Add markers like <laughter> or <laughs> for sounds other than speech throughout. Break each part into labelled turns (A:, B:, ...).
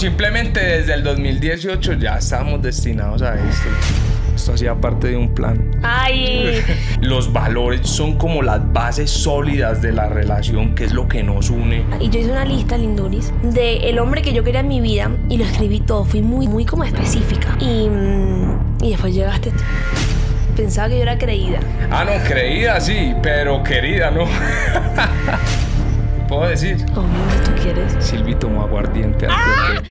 A: Simplemente desde el 2018 ya estábamos destinados a esto. Esto hacía parte de un plan.
B: Ay.
A: <laughs> Los valores son como las bases sólidas de la relación, que es lo que nos une.
B: Y yo hice una lista, Linduris, de el hombre que yo quería en mi vida y lo escribí todo. Fui muy, muy como específica. Y, mm, y después llegaste Pensaba que yo era creída.
A: Ah, no, creída sí, pero querida no. <laughs> ¿Puedo decir? Obvio, tú quieres. Silvito, aguardiente. ¡Ah!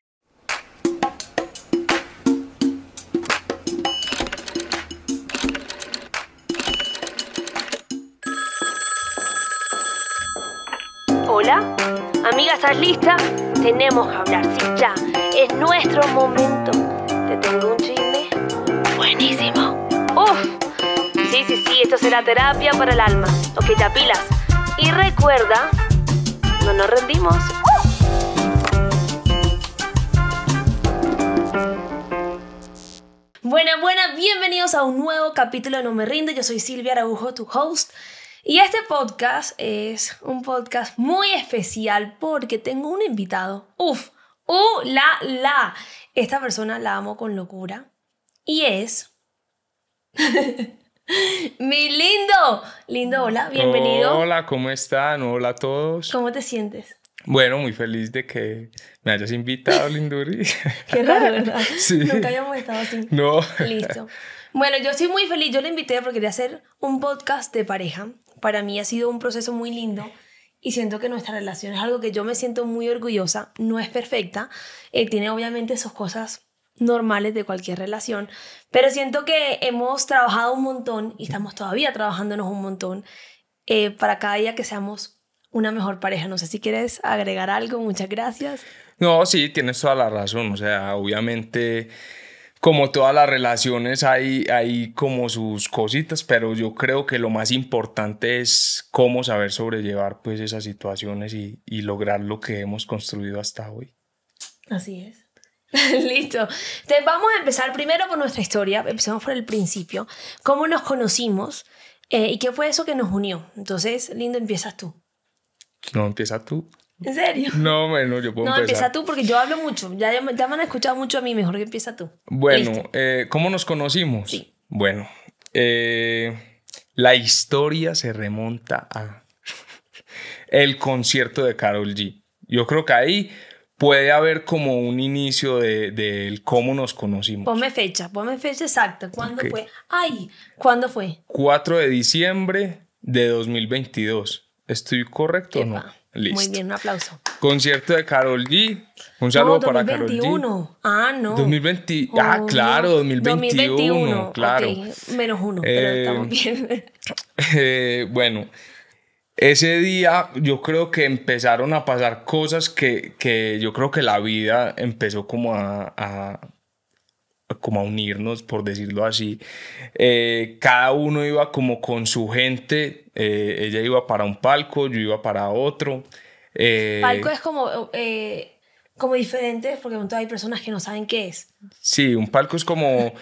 B: estás lista? Tenemos que hablar, sí, ya. Es nuestro momento. Te tengo un chisme buenísimo. Uf. Sí, sí, sí, esto será terapia para el alma. Ok, ¿te apilas? Y recuerda, no nos rendimos. Buenas, buenas, bienvenidos a un nuevo capítulo de No Me Rinde. Yo soy Silvia Araujo, tu host. Y este podcast es un podcast muy especial porque tengo un invitado. Uf, uh, la, la. Esta persona la amo con locura. Y es... <laughs> Mi lindo, lindo, hola, bienvenido.
A: Hola, ¿cómo están? Hola a todos.
B: ¿Cómo te sientes?
A: Bueno, muy feliz de que me hayas invitado, <laughs> Linduri.
B: Qué raro, ¿verdad? <laughs> Sí. Nunca habíamos estado así.
A: No. Listo.
B: Bueno, yo estoy muy feliz. Yo le invité porque quería hacer un podcast de pareja para mí ha sido un proceso muy lindo y siento que nuestra relación es algo que yo me siento muy orgullosa, no es perfecta, eh, tiene obviamente sus cosas normales de cualquier relación, pero siento que hemos trabajado un montón y estamos todavía trabajándonos un montón eh, para cada día que seamos una mejor pareja. No sé si quieres agregar algo, muchas gracias.
A: No, sí, tienes toda la razón, o sea, obviamente como todas las relaciones hay, hay como sus cositas, pero yo creo que lo más importante es cómo saber sobrellevar pues esas situaciones y, lograr lo que hemos construido hasta hoy.
B: Así es. <laughs> Listo. Entonces vamos a empezar primero por nuestra historia, empecemos por el principio, cómo nos conocimos eh, y qué fue eso que nos unió. Entonces, Lindo, empiezas tú.
A: No, empieza tú. ¿En serio? No, bueno, yo puedo empezar. No, empieza
B: tú porque yo hablo mucho. Ya, ya, me han escuchado mucho a mí, mejor que empieza tú.
A: Bueno, eh, ¿cómo nos conocimos? Sí. Bueno, eh, la historia se remonta a <laughs> el concierto de Carol G. Yo creo que ahí puede haber como un inicio del de, cómo nos conocimos.
B: Ponme fecha, ponme fecha exacta. ¿Cuándo fue? Ay, ¿cuándo fue?
A: 4 de diciembre de 2022. ¿Estoy correcto o no? Muy bien, un aplauso. Concierto de Carol G. Un saludo para Carol G. Ah, no. 2020. ah, oh, claro, 2021. 2021. Claro.
B: Menos uno, pero eh, estamos bien. <laughs>
A: Eh, bueno, ese día yo creo que empezaron a pasar cosas que, que yo creo que la vida empezó como a como a unirnos, por decirlo así. Eh, cada uno iba como con su gente, eh, ella iba para un palco, yo iba para otro. Eh, palco es
B: como, eh, como diferente, porque hay personas que no saben qué es.
A: Sí, un palco es como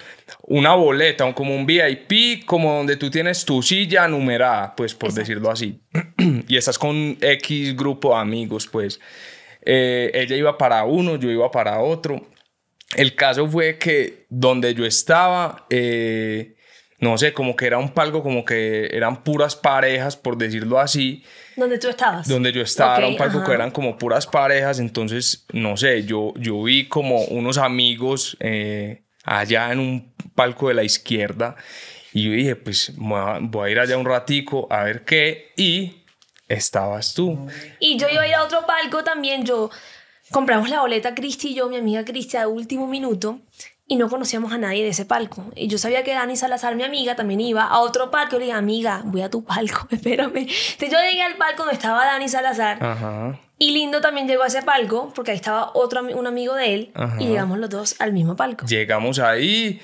A: una boleta, como un VIP, como donde tú tienes tu silla numerada, pues por decirlo así. <clears throat> y estás con X grupo de amigos, pues. ella iba para uno, yo iba para otro. El caso fue que donde yo estaba, eh, no sé, como que era un palco, como que eran puras parejas, por decirlo así.
B: ¿Dónde tú estabas? Donde yo estaba, era un palco que eran
A: como puras parejas, entonces, no sé, yo, yo vi como unos amigos eh, allá en un palco de la izquierda y yo dije, pues voy a ir allá un ratico a ver qué y estabas tú.
B: Y yo iba a ir a otro palco también, yo compramos la boleta, Cristi y yo, mi amiga Cristi, a último minuto, y no conocíamos a nadie de ese palco. Y yo sabía que Dani Salazar, mi amiga, también iba a otro palco. Yo le dije, amiga, voy a tu palco, <laughs> espérame. Entonces yo llegué al palco donde estaba Dani Salazar. Y Lindo también llegó a ese palco, porque ahí estaba otro, un amigo de él, y llegamos los dos al mismo palco.
A: Llegamos ahí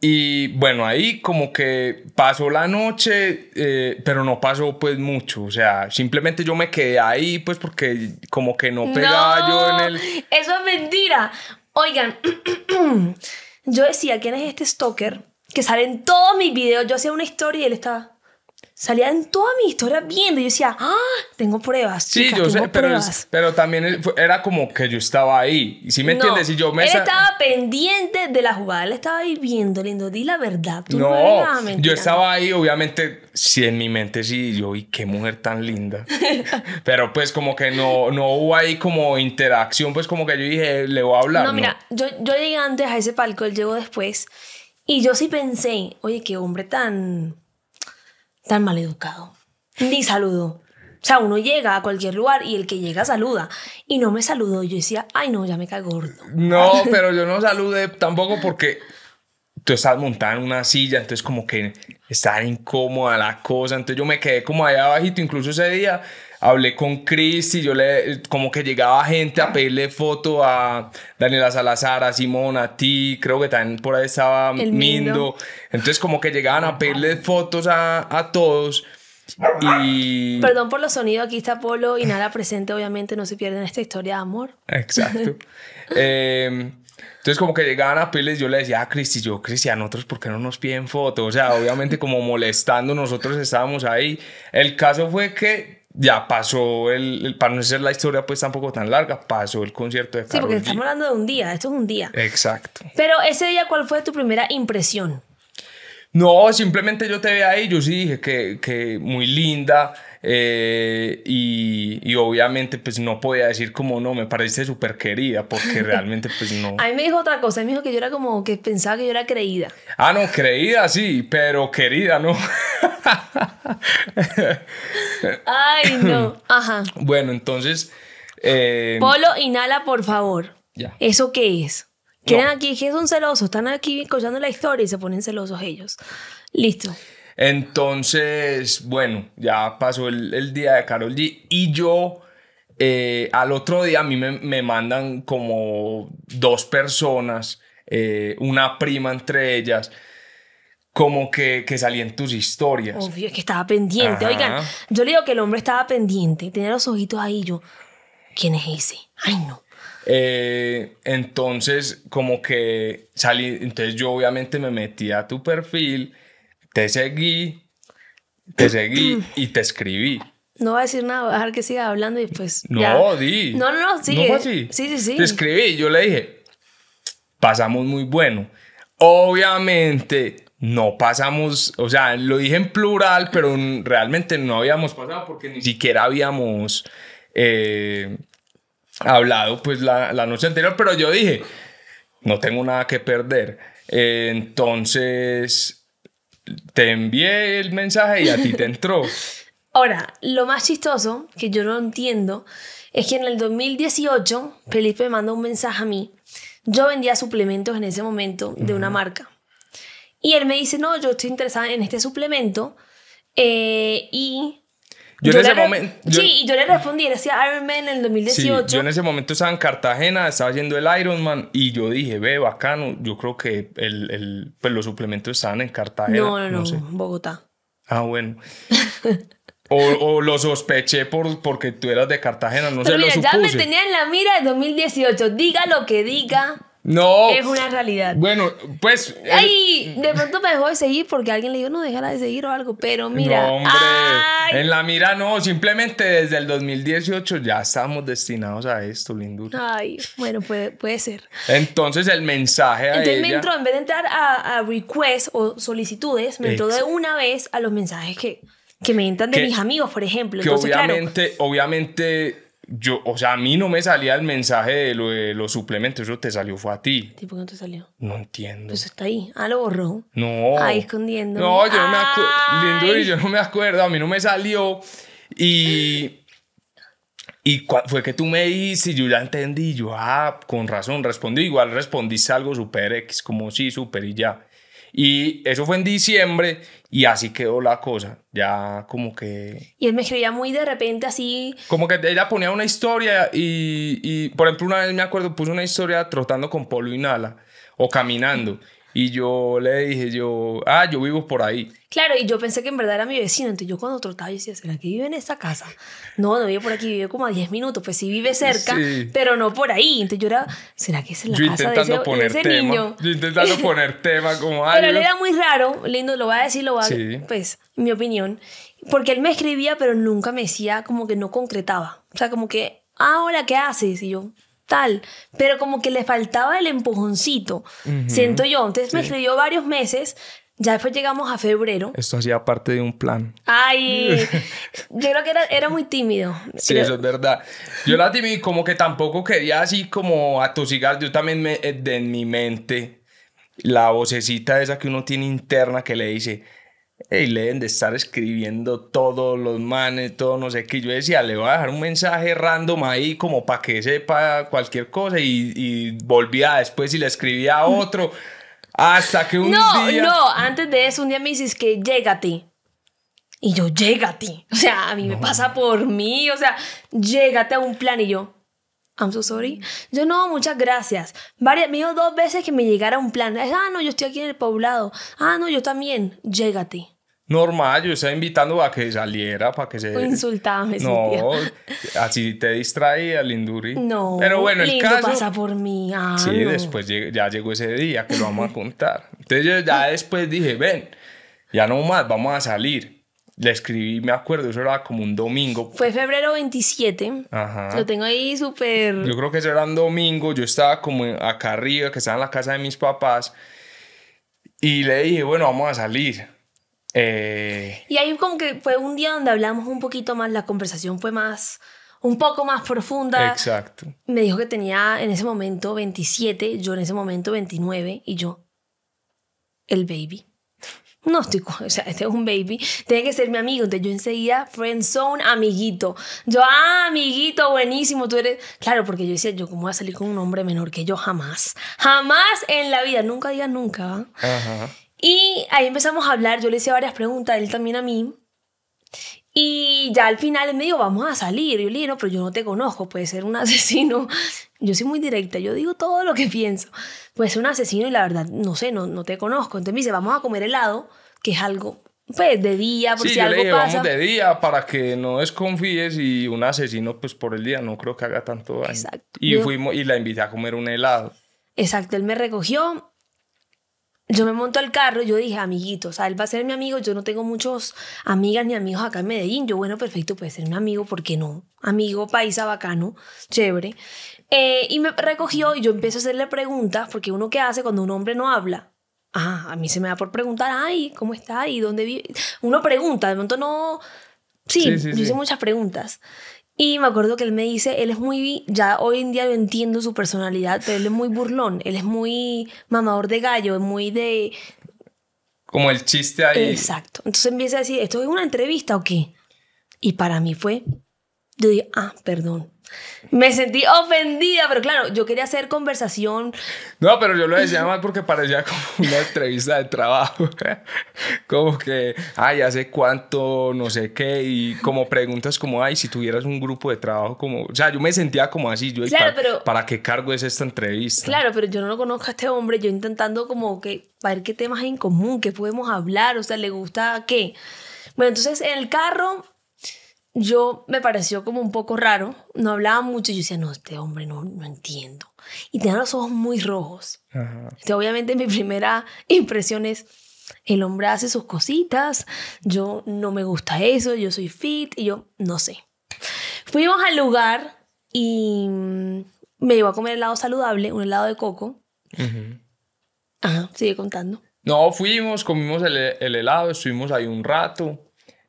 A: y bueno, ahí como que pasó la noche, eh, pero no pasó pues mucho. O sea, simplemente yo me quedé ahí pues porque como que no pegaba yo en el...
B: Eso es mentira. Oigan, <clears throat> yo decía, ¿quién es este stalker? Que sale en todos mis videos. Yo hacía una historia y él estaba salía en toda mi historia viendo. Y yo decía, ¡ah! Tengo pruebas. sí, yo sé,
A: pero, también era como que yo estaba ahí. Si me entiendes? y yo me. Él estaba
B: pendiente de la jugada. Él estaba ahí viendo, lindo. Di la verdad. no, yo
A: estaba ahí, obviamente, sí, en mi mente sí. Yo, y qué mujer tan linda. <laughs> pero pues como que no, no hubo ahí como interacción. Pues como que yo dije, eh, le voy a hablar. No, mira,
B: yo, yo llegué antes a ese palco, él llegó después. Y yo sí pensé, oye, qué hombre tan tan mal educado. Ni saludo O sea, uno llega a cualquier lugar y el que llega saluda. Y no me saludó. Yo decía, ay, no, ya me cae gordo.
A: No, <laughs> pero yo no saludé tampoco porque tú estás montada en una silla, entonces como que estaba incómoda la cosa. Entonces yo me quedé como allá abajito, incluso ese día hablé con Chris y yo le, como que llegaba gente a pedirle foto a Daniela Salazar, a Simón, a ti, creo que también por ahí estaba Mindo. Entonces como que llegaban a pedirle fotos a, a todos. Y... Perdón
B: por los sonidos, aquí está Polo y nada, presente, obviamente no se pierden esta historia de amor.
A: Exacto. <laughs> Em, entonces como que llegaban a pedirles, yo le decía a ah, Cristi, yo, Cristi, a nosotros, ¿por qué no nos piden fotos? O sea, obviamente como molestando, nosotros estábamos ahí. El caso fue que ya pasó el, para no ser la historia pues tampoco tan larga, pasó el concierto de Sí, porque estamos
B: hablando de un día, esto es un día.
A: Exacto.
B: Pero ese día, ¿cuál fue tu primera impresión?
A: No, simplemente yo te vi ahí, yo sí dije que, muy linda eh, y, y, obviamente pues no podía decir como no, me pareciste súper querida porque <laughs> realmente pues no. a
B: mí me dijo otra cosa, me dijo que yo era como que pensaba que yo era creída.
A: Ah, no, creída sí, pero querida no. <laughs>
B: Ay, no. <clears throat> Ajá.
A: Bueno, entonces. Eh, Polo,
B: inhala, por favor. ¿Eso qué es? quieren aquí, que son celosos. Están aquí escuchando la historia y se ponen celosos ellos. Listo.
A: Entonces, bueno, ya pasó el, día de Carol G. Y yo. Eh, al otro día a mí me, mandan como dos personas, eh, una prima entre ellas, como que, que salían tus historias.
B: Obvio, que estaba pendiente. Oigan, yo le digo que el hombre estaba pendiente, tenía los ojitos ahí, yo, ¿quién es ese? Ay, no.
A: Eh, entonces, como que salí, entonces yo obviamente me metí a tu perfil, te seguí, te <clears throat> seguí y te escribí.
B: No va a decir nada, a dejar que siga hablando y pues... No, di. No, no, no, sigue. así. Sí, sí, sí. Te
A: escribí, yo le dije, pasamos muy bueno. Obviamente, no pasamos, o sea, lo dije en plural, pero realmente no habíamos pasado porque ni siquiera habíamos eh, hablado pues la, noche anterior, pero yo dije, no tengo nada que perder. Eh, entonces, te envié el mensaje y a ti te <laughs> entró.
B: Ahora, lo más chistoso, que yo no entiendo, es que en el 2018 Felipe me mandó un mensaje a mí. Yo vendía suplementos en ese momento de una marca y él me dice, no, yo estoy interesada en este suplemento. Eh, y yo, sí, y yo le respondí, él hacía Iron en el 2018. Sí,
A: yo en ese momento estaba en Cartagena, estaba haciendo el Iron Man y yo dije, ve, bacano, yo creo que el, el, pues los suplementos estaban en Cartagena. No, no, no, no Bogotá. Ah, bueno. <laughs> O, o, lo sospeché por, porque tú eras de Cartagena, no lo supuse. Ya me tenía
B: en la mira en 2018, diga lo que diga. No. Es una realidad.
A: Bueno, pues.
B: Ay, de pronto me dejó de seguir porque alguien le dijo, no, déjala de seguir o algo. Pero mira. No, hombre.
A: En la mira no. Simplemente desde el 2018 ya estamos destinados a esto, lindura.
B: Ay, bueno, puede, ser.
A: Entonces el mensaje a Entonces me entró,
B: en vez de entrar a, a requests o solicitudes, me entró de una vez a los mensajes que, que me entran de mis amigos, por ejemplo. Que obviamente,
A: obviamente yo, o sea, a mí no me salía el mensaje de, lo de los suplementos, eso te salió fue a ti.
B: ¿Tipo qué no te salió?
A: No entiendo.
B: Eso pues está ahí. Ah, lo borró. No. Ahí escondiendo. No, yo no me acuerdo.
A: Lindo, yo no me acuerdo, a mí no me salió. Y. Y fue que tú me dijiste, yo ya entendí, yo, ah, con razón, respondí, igual respondí algo super X, como sí, super y ya. Y eso fue en diciembre, y así quedó la cosa, ya como que...
B: Y él me escribía muy de repente así...
A: Como que ella ponía una historia y, por ejemplo, una vez me acuerdo, puso una historia trotando con Polo y Nala, o caminando. Y yo le dije, yo, ah, yo vivo por ahí.
B: Claro, y yo pensé que en verdad era mi vecino. Entonces yo cuando trotaba, yo decía, ¿será que vive en esa casa? No, no vive por aquí, vive como a 10 minutos. Pues sí vive cerca, pero no por ahí. Entonces yo era, ¿será que es en la casa de ese, poner tema. Yo intentando <laughs> poner
A: tema como algo. Pero le era
B: muy raro, lindo, lo voy a decir, lo voy a... Pues, mi opinión. Porque él me escribía, pero nunca me decía, como que no concretaba. O sea, como que, ahora, ¿qué haces? Y yo, tal, pero como que le faltaba el empujoncito, siento yo. Entonces me escribió varios meses, ya después llegamos a febrero.
A: Esto hacía parte de un plan.
B: Ay, <laughs> yo creo que era, era muy tímido. Sí, eso es
A: verdad. Yo la tímido como que tampoco quería así como atosigar. Yo también me, eh, en mi mente la vocecita esa que uno tiene interna que le dice, hey, le deben de estar escribiendo todos los manes, todo no sé qué. Yo decía, le voy a dejar un mensaje random ahí como para que sepa cualquier cosa y, y volvía después y le escribía a otro. <laughs> Hasta que un no, día. No, no,
B: antes de eso, un día me dices que llégate. Y yo, llégate. O sea, a mí me pasa por mí. O sea, llégate a un plan. Y yo, I'm so sorry. Yo no, muchas gracias. Varias, me dio dos veces que me llegara un plan. Ah, no, yo estoy aquí en el poblado. Ah, no, yo también. Llégate
A: normal, yo estaba invitando a que saliera para que se... Pues no, así te distraía Linduri.
B: No, pero bueno, el caso... pasa por mí. sí, después
A: ya llegó ese día que lo vamos a contar. Entonces yo ya después dije, ven, ya no más, vamos a salir. Le escribí, me acuerdo, eso era como un domingo.
B: Fue febrero 27. Ajá. Lo tengo ahí súper... Yo
A: creo que eso era un domingo, yo estaba como acá arriba, que estaba en la casa de mis papás. Y le dije, bueno, vamos a salir eh,
B: y ahí como que fue un día donde hablamos un poquito más, la conversación fue más, un poco más profunda. Exacto. Me dijo que tenía en ese momento 27, yo en ese momento 29 y yo, el baby. No estoy, o sea, este es un baby, tiene que ser mi amigo. Entonces yo enseguida, zone amiguito. Yo, ah, amiguito, buenísimo, tú eres. Claro, porque yo decía, yo, ¿cómo voy a salir con un hombre menor que yo? Jamás, jamás en la vida, nunca digas nunca. Ajá. Y ahí empezamos a hablar, yo le hice varias preguntas, él también a mí. Y ya al final él me dijo, vamos a salir. Yo le dije, no, pero yo no te conozco, puede ser un <laughs> asesino. Yo soy muy directa, yo digo todo lo que pienso. Puede ser un asesino y la verdad, no sé, no, no te conozco. Entonces me dice, vamos a comer helado, que es algo pues de día, por sí, algo le dije, Vamos de
A: día para que no desconfíes y un asesino, pues por el día no creo que haga tanto Exacto. Y fuimos y la invité a comer un helado.
B: Exacto, él me recogió yo me monto al carro y yo dije, amiguito, o sea, él va a ser mi amigo, yo no tengo muchos amigas ni amigos acá en Medellín, yo bueno, perfecto, puede ser mi amigo, ¿por qué no? Amigo, paisa, bacano, chévere. Eh, y me recogió y yo empecé a hacerle preguntas, porque uno qué hace cuando un hombre no habla. Ah, a mí se me da por preguntar, ay, ¿cómo está? ¿Y dónde vive? Uno pregunta, de momento no... Sí, yo hice muchas preguntas. Y me acuerdo que él me dice, él es muy, ya hoy en día yo entiendo su personalidad, pero él es muy burlón, él es muy mamador de gallo, es muy de...
A: Como el chiste ahí. Exacto.
B: Entonces empieza a decir, ¿esto es una entrevista o qué? Y para mí fue, yo dije, ah, perdón. Me sentí ofendida, pero claro, yo quería hacer conversación.
A: No, pero yo lo decía más porque parecía como una entrevista de trabajo. <laughs> como que, ay, hace cuánto, no sé qué, y como preguntas como, ay, si tuvieras un grupo de trabajo, como, o sea, yo me sentía como así, yo, claro, para, pero, ¿para qué cargo es esta entrevista?
B: Claro, pero yo no lo conozco a este hombre, yo intentando como que, para ver qué temas hay en común, qué podemos hablar, o sea, le gusta qué. Bueno, entonces en el carro yo me pareció como un poco raro, no hablaba mucho, yo decía, no, este hombre no, no entiendo. Y tenía los ojos muy rojos. Este, obviamente mi primera <laughs> impresión es, el hombre hace sus cositas, yo no me gusta eso, yo soy fit y yo no sé. Fuimos al lugar y mm, me iba a comer helado saludable, un helado de coco. Ajá, sigue contando.
A: No, fuimos, comimos el, el helado, estuvimos ahí un rato.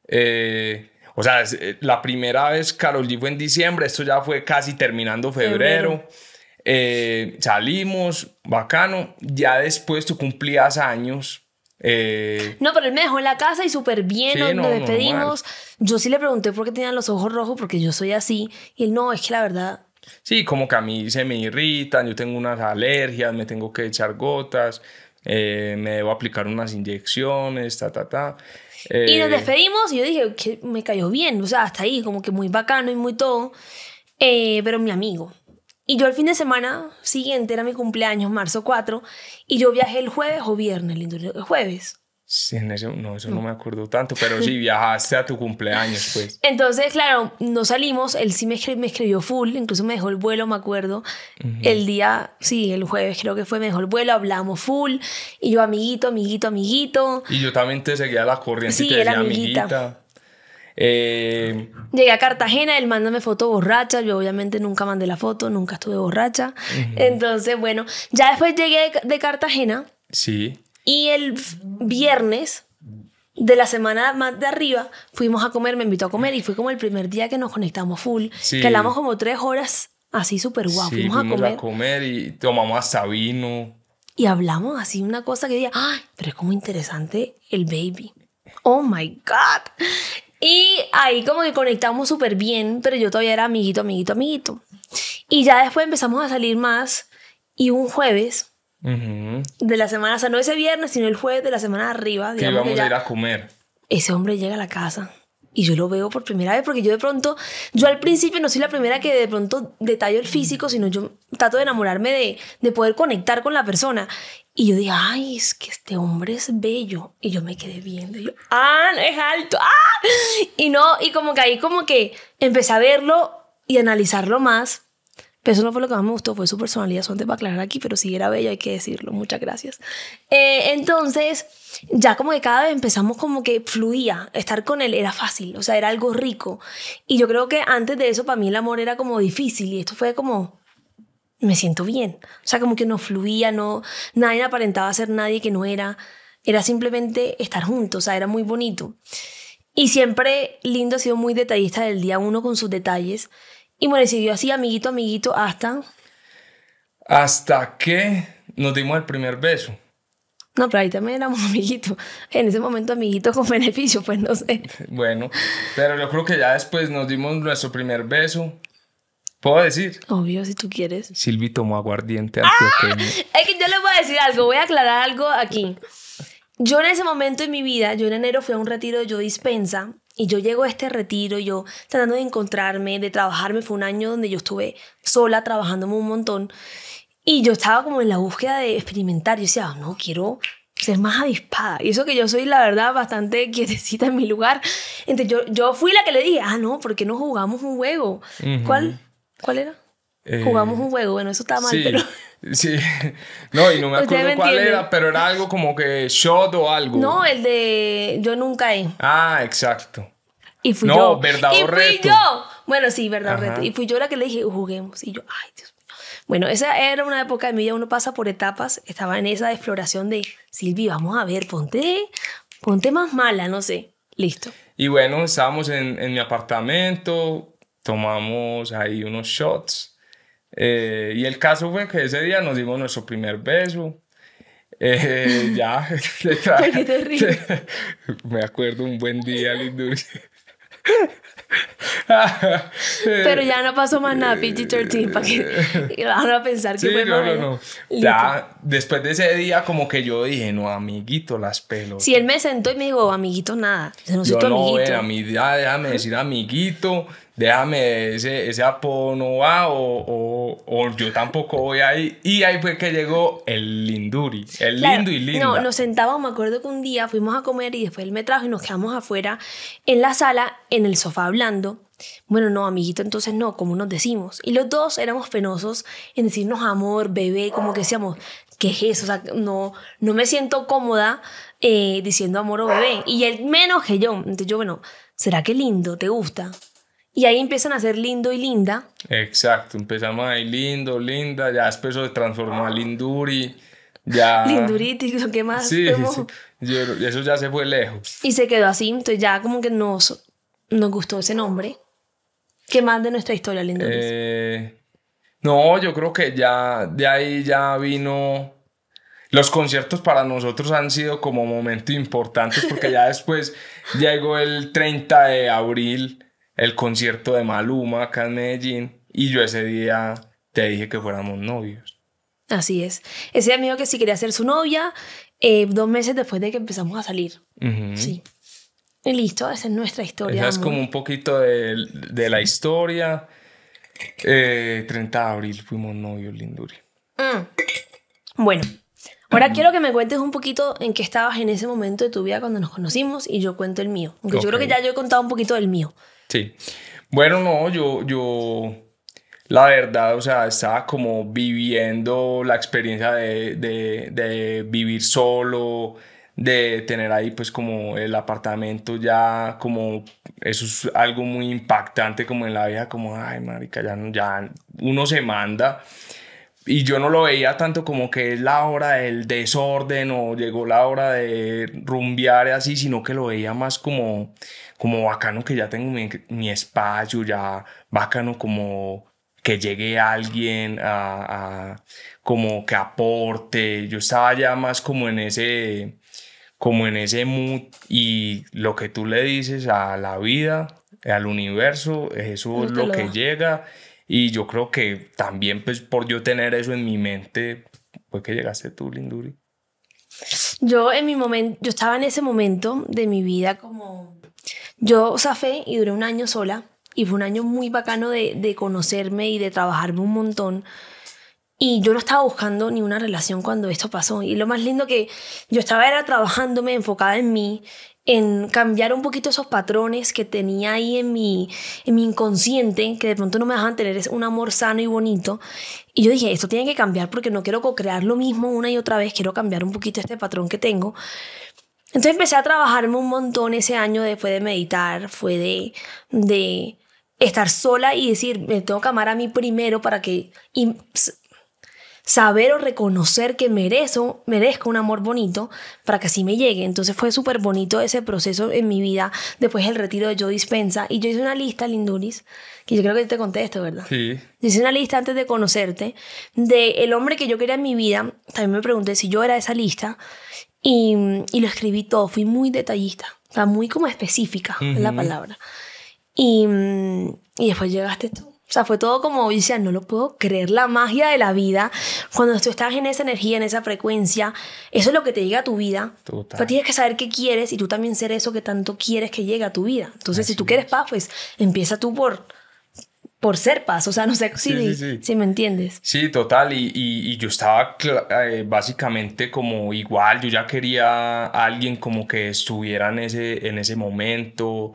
A: Eh, o sea, eh, la primera vez Carol G fue en diciembre, esto ya fue casi terminando febrero. Eh, salimos, bacano. Ya después tú cumplías años. Eh,
B: no, pero él me dejó en la casa y súper bien, nos, despedimos. yo sí le pregunté por qué tenía los ojos rojos, porque yo soy así. Y él, no, es que la verdad.
A: Sí, como que a mí se me irritan, yo tengo unas alergias, me tengo que echar gotas, me debo aplicar unas inyecciones, ta, ta,
B: ta. Y nos eh, despedimos y yo dije que me cayó bien, o sea, hasta ahí, como que muy bacano y muy todo, eh, pero mi amigo. Y yo el fin de semana siguiente, era mi cumpleaños, marzo 4, y yo viajé el jueves o viernes, el jueves.
A: Sí, en eso, no, eso no me acuerdo tanto, pero sí <laughs> viajaste a tu cumpleaños, pues.
B: Entonces, claro, nos salimos, él sí me, escribió, full, incluso me dejó el vuelo, me acuerdo. El día, sí, el jueves creo que fue, me dejó el vuelo, hablamos full, y yo amiguito, amiguito, amiguito.
A: Y yo también te seguía las corriente y te decía amiguita. Eh,
B: llegué a Cartagena, él mándame foto borracha, yo obviamente nunca mandé la foto, nunca estuve borracha. Entonces, bueno, ya después llegué de, de Cartagena. Sí. Y el viernes de la semana más de arriba fuimos a comer, me invitó a comer y fue como el primer día que nos conectamos full, sí. que hablamos como tres horas así súper guau. fuimos, a,
A: comer. y tomamos hasta vino.
B: Y hablamos así una cosa que decía, ay, pero es como interesante el baby. Oh my God. Y ahí como que conectamos súper bien, pero yo todavía era amiguito, amiguito, amiguito. Y ya después empezamos a salir más y un jueves de la semana, o sea, no ese viernes, sino el jueves de la semana arriba. Que íbamos a ir a comer. Ese hombre llega a la casa y yo lo veo por primera vez porque yo de pronto, yo al principio no soy la primera que de pronto detallo el físico, sino yo trato de enamorarme de, poder conectar con la persona. Y yo dije, ay, es que este hombre es bello. Y yo me quedé viendo. yo, ah, no es alto. Ah. Y no, y como que ahí como que empecé a verlo y analizarlo más. Pero eso no fue lo que más me gustó, fue su personalidad. Son para aclarar aquí, pero sí era bella, hay que decirlo. Muchas gracias. Eh, entonces, ya como que cada vez empezamos como que fluía. Estar con él era fácil, o sea, era algo rico. Y yo creo que antes de eso, para mí el amor era como difícil. Y esto fue como, me siento bien. O sea, como que no fluía, no, nadie aparentaba ser nadie que no era. Era simplemente estar juntos, o sea, era muy bonito. Y siempre lindo ha sido muy detallista del día uno con sus detalles. Y bueno, siguió así, amiguito, amiguito, hasta...
A: Hasta que nos dimos el primer beso.
B: No, pero ahí también éramos <laughs> amiguitos. En ese momento amiguito con <laughs> beneficio, pues no sé.
A: Bueno, pero yo creo que ya después nos dimos nuestro primer beso. ¿Puedo decir?
B: Obvio, si tú quieres.
A: Silvi tomó aguardiente ¡Ah!
B: Es que yo le voy a decir algo, voy a aclarar algo aquí. Yo en ese momento en mi vida, yo en enero fui a un retiro de Yo Dispensa y yo llego a este retiro, yo tratando de encontrarme, de trabajarme, fue un año donde yo estuve sola trabajándome un montón. Y yo estaba como en la búsqueda de experimentar. Yo decía, ah, no, quiero ser más avispada. Y eso que yo soy, la verdad, bastante <laughs> quietecita en mi lugar. Entonces yo, yo fui la que le dije, ah, no, ¿por qué no jugamos un juego? ¿Cuál, ¿Cuál era? Eh, jugamos un juego, bueno, eso está mal, sí, pero... <laughs>
A: Sí, no, y no me <laughs> acuerdo cuál era, pero era algo como que shot o algo. No,
B: el de yo nunca he.
A: Ah, exacto.
B: Y fui yo. Bueno, sí, verdad Y fui yo la que le dije, juguemos. Y yo, ay, Dios mío. Bueno, esa era una época de mi vida, uno pasa por etapas. Estaba en esa exploración de, Silvi, vamos a ver, ponte, ponte más mala, no sé. Listo.
A: Y bueno, estábamos en, mi apartamento, tomamos ahí unos shots. Eh, y el caso fue que ese día nos dimos nuestro primer beso. Eh, <laughs> ya, <laughs>
B: <laughs>
A: me acuerdo un buen día, lindur
B: pero ya no pasó más nada, PG-13, para que <laughs> van a pensar que fue no,
A: Ya, después de ese día, como que yo dije, no, amiguito, las pelos. Si
B: él me sentó y me dijo, amiguito, nada. yo no,
A: déjame decir amiguito, déjame ese, ese apodo, no va, o o yo tampoco voy ahí. Y ahí fue que llegó el linduri, el lindo y lindo No, nos
B: sentábamos, me acuerdo que un día fuimos a comer y después él me trajo y nos quedamos afuera en la sala, en el sofá hablando. Bueno, no, amiguito, entonces no, como nos decimos. Y los dos éramos penosos en decirnos amor, bebé, como que decíamos, ¿qué es eso? O sea, no, no me siento cómoda eh, diciendo amor o bebé. Y él menos que yo. Entonces yo, bueno, ¿será que lindo? ¿Te gusta? y ahí empiezan a ser lindo y linda.
A: Exacto, empezamos ahí lindo, linda, ya después se transformó a linduri. Ya.
B: <laughs> ¿qué más? Sí,
A: sí. eso ya se fue lejos.
B: Y se quedó así, entonces ya como que nos, nos gustó ese nombre. ¿Qué más de nuestra historia, Linduri
A: eh, no, yo creo que ya de ahí ya vino... Los conciertos para nosotros han sido como momentos importantes porque ya <laughs> después llegó el 30 de abril el concierto de Maluma acá en Medellín y yo ese día te dije que fuéramos novios.
B: Así es. Ese amigo que sí quería ser su novia eh, dos meses después de que empezamos a salir. Sí. Y listo, esa es nuestra historia. es como un
A: poquito de, la historia. 30 eh, de abril fuimos novios, Linduri.
B: Mm. Bueno, ahora quiero que me cuentes un poquito en qué estabas en ese momento de tu vida cuando nos conocimos y yo cuento el mío. Aunque yo creo que ya yo he contado un poquito del mío.
A: Sí. Bueno, no, yo, yo, la verdad, o sea, estaba como viviendo la experiencia de, vivir solo, de tener ahí pues como el apartamento ya como eso es algo muy impactante como en la vida como ay marica ya ya uno se manda y yo no lo veía tanto como que es la hora del desorden o llegó la hora de rumbear así sino que lo veía más como como bacano que ya tengo mi, espacio, ya bacano como que llegue alguien a, a, como que aporte. Yo estaba ya más como en ese como en ese mood y lo que tú le dices a la vida, al universo, eso es lo, lo que llega y yo creo que también pues por yo tener eso en mi mente fue que llegaste tú, Linduri.
B: Yo en mi momento, yo estaba en ese momento de mi vida como yo zafé y duré un año sola y fue un año muy bacano de, conocerme y de trabajarme un montón. Y yo no estaba buscando ni una relación cuando esto pasó. Y lo más lindo que yo estaba era trabajándome, enfocada en mí, en cambiar un poquito esos patrones que tenía ahí en mi, en mi inconsciente, que de pronto no me dejaban tener un amor sano y bonito. Y yo dije, esto tiene que cambiar porque no quiero crear lo mismo una y otra vez, quiero cambiar un poquito este patrón que tengo. Entonces empecé a trabajarme un montón ese año después de meditar, fue de, de estar sola y decir, me tengo que amar a mí primero para que y saber o reconocer que merezco, merezco un amor bonito para que así me llegue. Entonces fue súper bonito ese proceso en mi vida después el retiro de yo Dispensa. Y yo hice una lista, Linduris, que yo creo que te contesto, ¿verdad? Sí. hice una lista antes de conocerte de el hombre que yo quería en mi vida. También me pregunté si yo era esa lista. Y, y lo escribí todo, fui muy detallista, o muy como específica en la palabra. Y, y después llegaste tú. O sea, fue todo como, yo decía, no lo puedo creer, la magia de la vida. Cuando tú estás en esa energía, en esa frecuencia, eso es lo que te llega a tu vida. Tú Pero tienes que saber qué quieres y tú también ser eso que tanto quieres que llegue a tu vida. Entonces, si tú quieres paz, pues empieza tú por por ser paz, o sea, no sé si, me entiendes.
A: Sí, total, y, yo estaba eh, básicamente como igual, yo ya quería alguien como que estuviera en ese, en ese momento,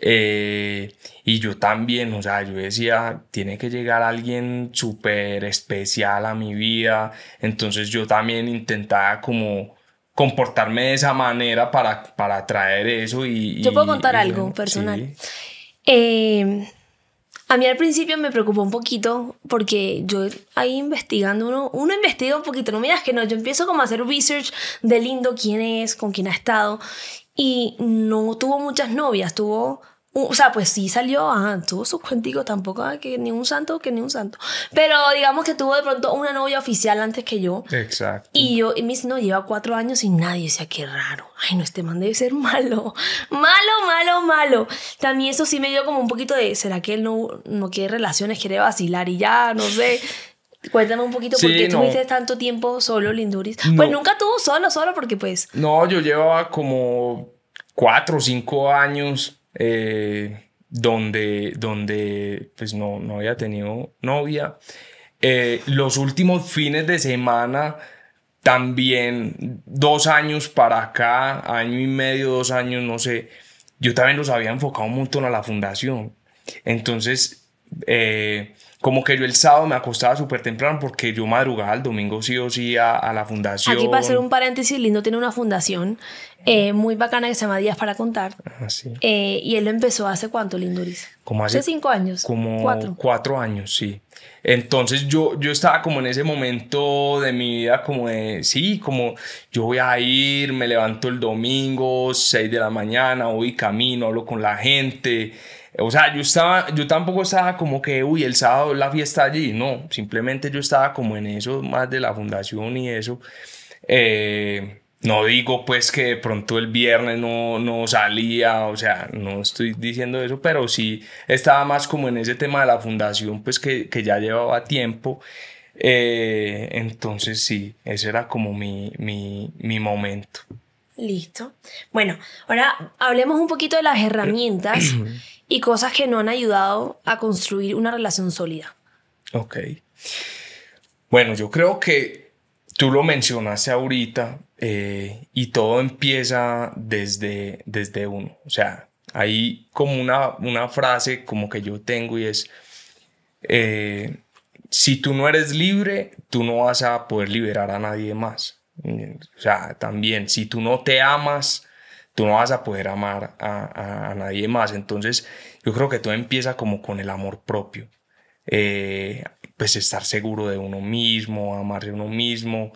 A: eh, y yo también, o sea, yo decía, tiene que llegar alguien súper especial a mi vida, entonces yo también intentaba como comportarme de esa manera para, para traer eso y... Yo puedo contar algo personal.
B: Em, a mí al principio me preocupó un poquito porque yo ahí investigando uno, uno investiga un poquito, no miras que no, yo empiezo como a hacer research de lindo quién es, con quién ha estado y no tuvo muchas novias, tuvo o sea, pues sí salió, ah, tuvo sus cuenticos, tampoco que ni un santo, que ni un santo. Pero digamos que tuvo de pronto una novia oficial antes que yo.
A: Exacto.
B: Y yo, y no, lleva cuatro años y nadie. decía, qué raro. Ay, no, este man debe ser malo. Malo, malo, malo. También eso sí me dio como un poquito de, ¿será que él no, no quiere relaciones, quiere vacilar y ya, no sé? Cuéntame un poquito por qué estuviste tanto tiempo solo, Linduris. Pues nunca tuvo solo, solo, porque pues...
A: No, yo llevaba como cuatro o cinco años eh, donde, donde pues no, no había tenido novia. Eh, los últimos fines de semana, también dos años para acá, año y medio, dos años, no sé, yo también los había enfocado un montón a la fundación. Entonces, eh, como que yo el sábado me acostaba súper temprano porque yo madrugaba el domingo sí o sí a, la fundación. Aquí para hacer un
B: paréntesis, Lindo tiene una fundación eh, muy bacana que se llama Días para Contar. Ah, eh, y él lo empezó hace cuánto, Linduris? Como hace, cinco años.
A: Como cuatro. cuatro años, sí. Entonces yo, yo estaba como en ese momento de mi vida, como de, sí, como yo voy a ir, me levanto el domingo, seis de la mañana, voy camino, hablo con la gente. O sea, yo, estaba, yo tampoco estaba como que, uy, el sábado la fiesta allí, no, simplemente yo estaba como en eso, más de la fundación y eso. Eh, no digo pues que de pronto el viernes no, no salía, o sea, no estoy diciendo eso, pero sí estaba más como en ese tema de la fundación, pues que, que ya llevaba tiempo. Eh, entonces sí, ese era como mi, mi, mi momento.
B: Listo. Bueno, ahora hablemos un poquito de las herramientas <clears throat> y cosas que no han ayudado a construir una relación sólida.
A: Ok. Bueno, yo creo que tú lo mencionaste ahorita eh, y todo empieza desde, desde uno. O sea, hay como una, una frase como que yo tengo y es, eh, si tú no eres libre, tú no vas a poder liberar a nadie más. Mm, o sea, también, si tú no te amas, tú no vas a poder amar a, nadie más. Entonces, yo creo que todo empieza como con el amor propio. Eh, pues estar seguro de uno mismo, amar a uno mismo,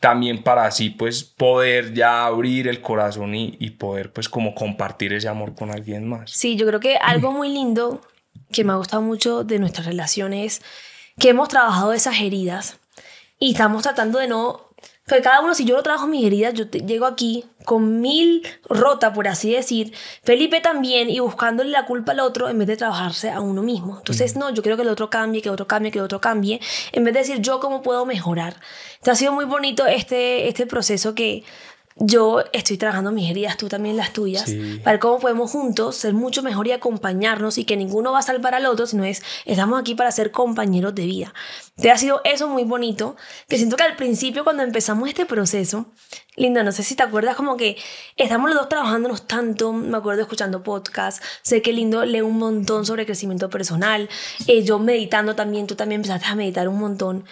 A: también para así pues poder ya abrir el corazón y, poder pues como compartir ese amor con alguien más.
B: Sí, yo creo que <clears throat> algo muy lindo que me ha gustado mucho de nuestras relaciones, que hemos trabajado esas heridas y estamos tratando de no porque cada uno, si yo no trabajo mis heridas, yo llego aquí con mil rota, por así decir, Felipe también, y buscándole la culpa al otro en vez de trabajarse a uno mismo. Entonces, no, yo quiero que el otro cambie, que el otro cambie, que el otro cambie, en vez de decir yo cómo puedo mejorar. ha sido muy bonito este, este proceso que yo estoy trabajando mis heridas, tú también las tuyas, para ver cómo podemos juntos ser mucho mejor y acompañarnos y que ninguno va a salvar al otro, sino es, estamos aquí para ser compañeros de vida. Te ha sido eso muy bonito, que siento que al principio cuando empezamos este proceso, Linda, no sé si te acuerdas como que estamos los dos trabajándonos tanto, me acuerdo escuchando podcasts, sé que Lindo lee un montón sobre crecimiento personal, eh, yo meditando también, tú también empezaste a meditar un montón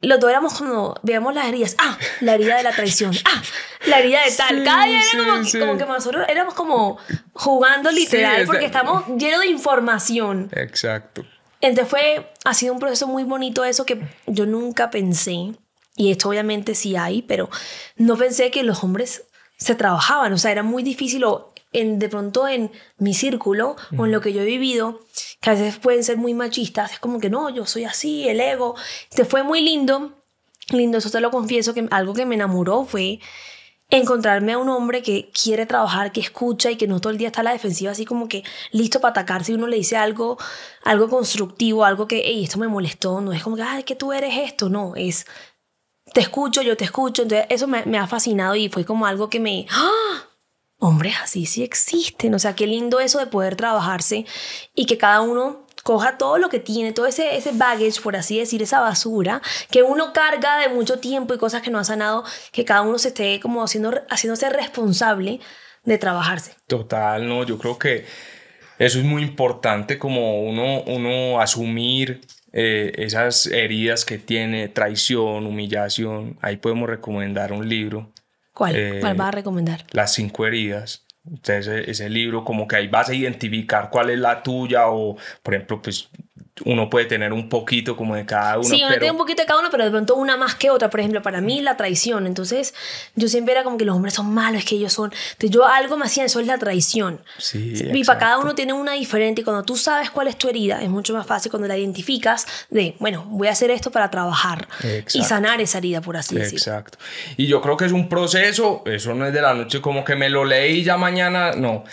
B: los dos éramos como, Veíamos las heridas, ah, la herida de la traición, ah, la herida de tal. Cada día era como, que, como que nosotros éramos como jugando literal porque estamos llenos de información.
A: Exacto.
B: Entonces fue, ha sido un proceso muy bonito eso que yo nunca pensé, y esto obviamente sí hay, pero no pensé que los hombres se trabajaban, o sea, era muy difícil o en, de pronto en mi círculo o en lo que yo he vivido, que a veces pueden ser muy machistas, es como que no, yo soy así, el ego, te fue muy lindo, lindo, eso te lo confieso, que algo que me enamoró fue encontrarme a un hombre que quiere trabajar, que escucha y que no todo el día está a la defensiva, así como que listo para atacar si uno le dice algo, algo constructivo, algo que, hey, esto me molestó, no es como que, ay, que tú eres esto, no, es te escucho, yo te escucho. Entonces, eso me, ha fascinado y fue como algo que me. ¡Ah! Hombre, así sí existen. O sea, qué lindo eso de poder trabajarse y que cada uno coja todo lo que tiene, todo ese, ese baggage, por así decir, esa basura que uno carga de mucho tiempo y cosas que no ha sanado, que cada uno se esté como haciendo, haciéndose responsable de trabajarse.
A: Total, no, yo creo que eso es muy importante como uno, uno asumir eh, esas heridas que tiene, traición, humillación. Ahí podemos recomendar un libro. ¿Cuál? ¿Cuál eh, va a recomendar? Las cinco heridas. Entonces, ese libro como que ahí vas a identificar cuál es la tuya o, por ejemplo, pues uno puede tener un poquito como de cada uno. Sí, uno tiene un
B: poquito de cada uno, pero de pronto una más que otra. Por ejemplo, para mí la traición. Entonces, yo siempre era como que los hombres son malos, que ellos son. yo algo me hacía, eso es la traición. Sí, y para cada uno tiene una diferente. Y cuando tú sabes cuál es tu herida, es mucho más fácil cuando la identificas de, bueno, voy a hacer esto para trabajar y sanar esa herida, por así decirlo.
A: Exacto. Y yo creo que es un proceso, eso no es de la noche como que me lo leí ya mañana, no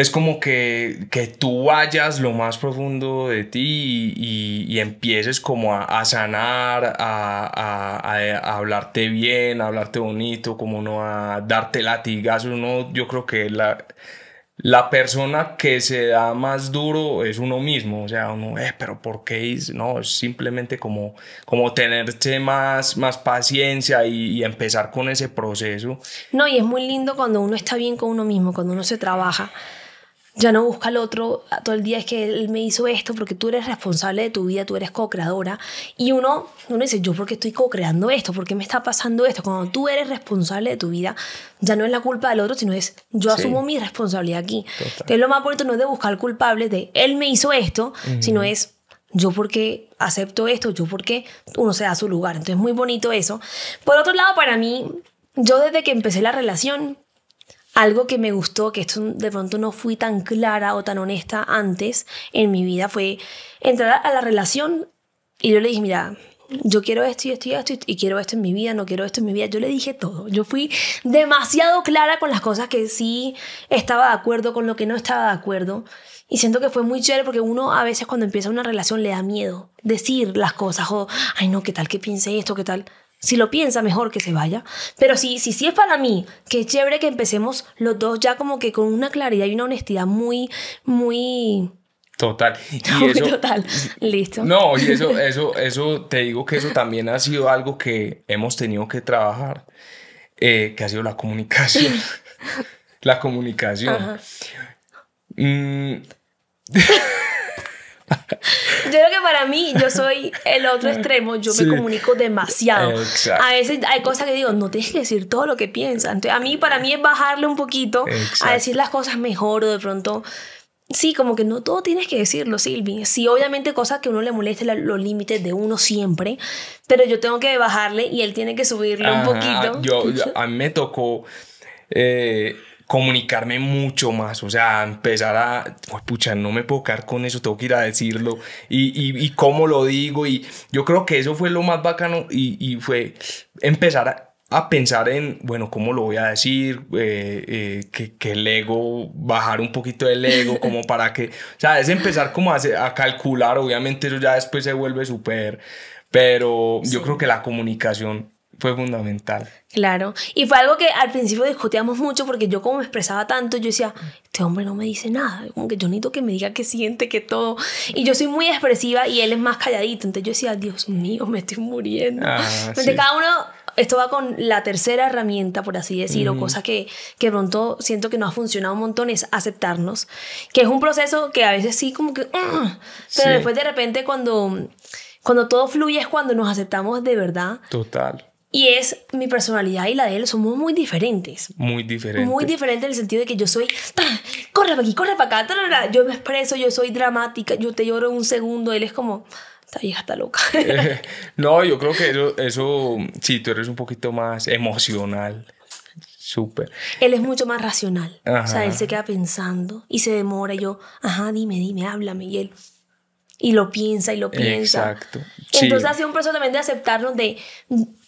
A: es como que, tú vayas lo más profundo de ti y, empieces como a, sanar, a, hablarte bien, a hablarte bonito, como no a darte latigazos. Uno, yo creo que la, la persona que se da más duro es uno mismo. O sea, uno, eh, pero ¿por qué? Es? No, es simplemente como, como tenerte más, más paciencia y, y empezar con ese proceso.
B: No, y es muy lindo cuando uno está bien con uno mismo, cuando uno se trabaja ya no busca al otro todo el día es que él me hizo esto porque tú eres responsable de tu vida, tú eres co-creadora y uno, uno dice, yo porque estoy co-creando esto, porque me está pasando esto, cuando tú eres responsable de tu vida, ya no es la culpa del otro, sino es yo asumo mi responsabilidad aquí. Entonces lo más bonito no es de buscar culpable, de él me hizo esto, sino es yo porque acepto esto, yo porque uno se da su lugar. Entonces muy bonito eso. Por otro lado, para mí, yo desde que empecé la relación, algo que me gustó, que esto de pronto no fui tan clara o tan honesta antes en mi vida, fue entrar a la relación y yo le dije, mira, yo quiero esto y esto y esto y quiero esto en mi vida, no quiero esto en mi vida. Yo le dije todo. Yo fui demasiado clara con las cosas que sí estaba de acuerdo, con lo que no estaba de acuerdo. Y siento que fue muy chévere porque uno a veces cuando empieza una relación le da miedo decir las cosas o, ay no, ¿qué tal que piense esto? ¿Qué tal? Si lo piensa, mejor que se vaya. Pero si, si, es para mí, que es chévere que empecemos los dos ya como que con una claridad y una honestidad muy, muy...
A: Total. <laughs> total.
B: Listo. No, y eso,
A: eso, eso, te digo que eso también ha sido algo que hemos tenido que trabajar, eh, que ha sido la comunicación. <laughs> la comunicación. <laughs>
B: <laughs> yo creo que para mí, yo soy el otro extremo, yo me comunico demasiado. A veces hay cosas que digo, no tienes que decir todo lo que piensas. Entonces, a mí, para mí es bajarle un poquito a decir las cosas mejor o de pronto. Sí, como que no todo tienes que decirlo, Silvi. Sí, obviamente cosas que a uno le moleste los límites de uno siempre, pero yo tengo que bajarle y él tiene que subirle un poquito. Yo, <laughs>
A: a mí me tocó eh, comunicarme mucho más, o sea, empezar a, pucha, no me puedo quedar con eso, tengo que ir a decirlo y, y, cómo lo digo y yo creo que eso fue lo más bacano y, fue empezar a, pensar en, bueno, ¿cómo lo voy a decir? Eh, eh, que, el ego, bajar un poquito el ego, <laughs> como para que, o sea, es empezar como a, a calcular, obviamente eso ya después se vuelve súper, pero yo creo que la comunicación fue fundamental.
B: Claro, y fue algo que al principio discutíamos mucho porque yo como me expresaba tanto, yo decía, este hombre no me dice nada, como que yo necesito que me diga qué siente, qué todo. Y yo soy muy expresiva y él es más calladito, entonces yo decía, Dios mío, me estoy muriendo. Ah, entonces cada uno, esto va con la tercera herramienta, por así decirlo, o mm. cosa que, que pronto siento que no ha funcionado un montón, es aceptarnos, que es un proceso que a veces sí como que, mm". pero después de repente cuando... Cuando todo fluye es cuando nos aceptamos de verdad. Total. Y es mi personalidad y la de él, somos muy diferentes.
A: Muy diferentes. Muy
B: diferente en el sentido de que yo soy, corre para aquí, corre para acá, yo me expreso, yo soy dramática, yo te lloro un segundo, él es como, esta vieja está loca. <laughs>
A: <laughs> no, yo creo que eso, eso, sí, tú eres un poquito más emocional. Súper.
B: Él es mucho más racional.
A: O sea, él se queda
B: pensando y se demora. Y yo, ajá, dime, dime, háblame. Y él, y lo piensa y lo piensa. Exacto. Entonces hace ha sido un proceso también de aceptarnos, de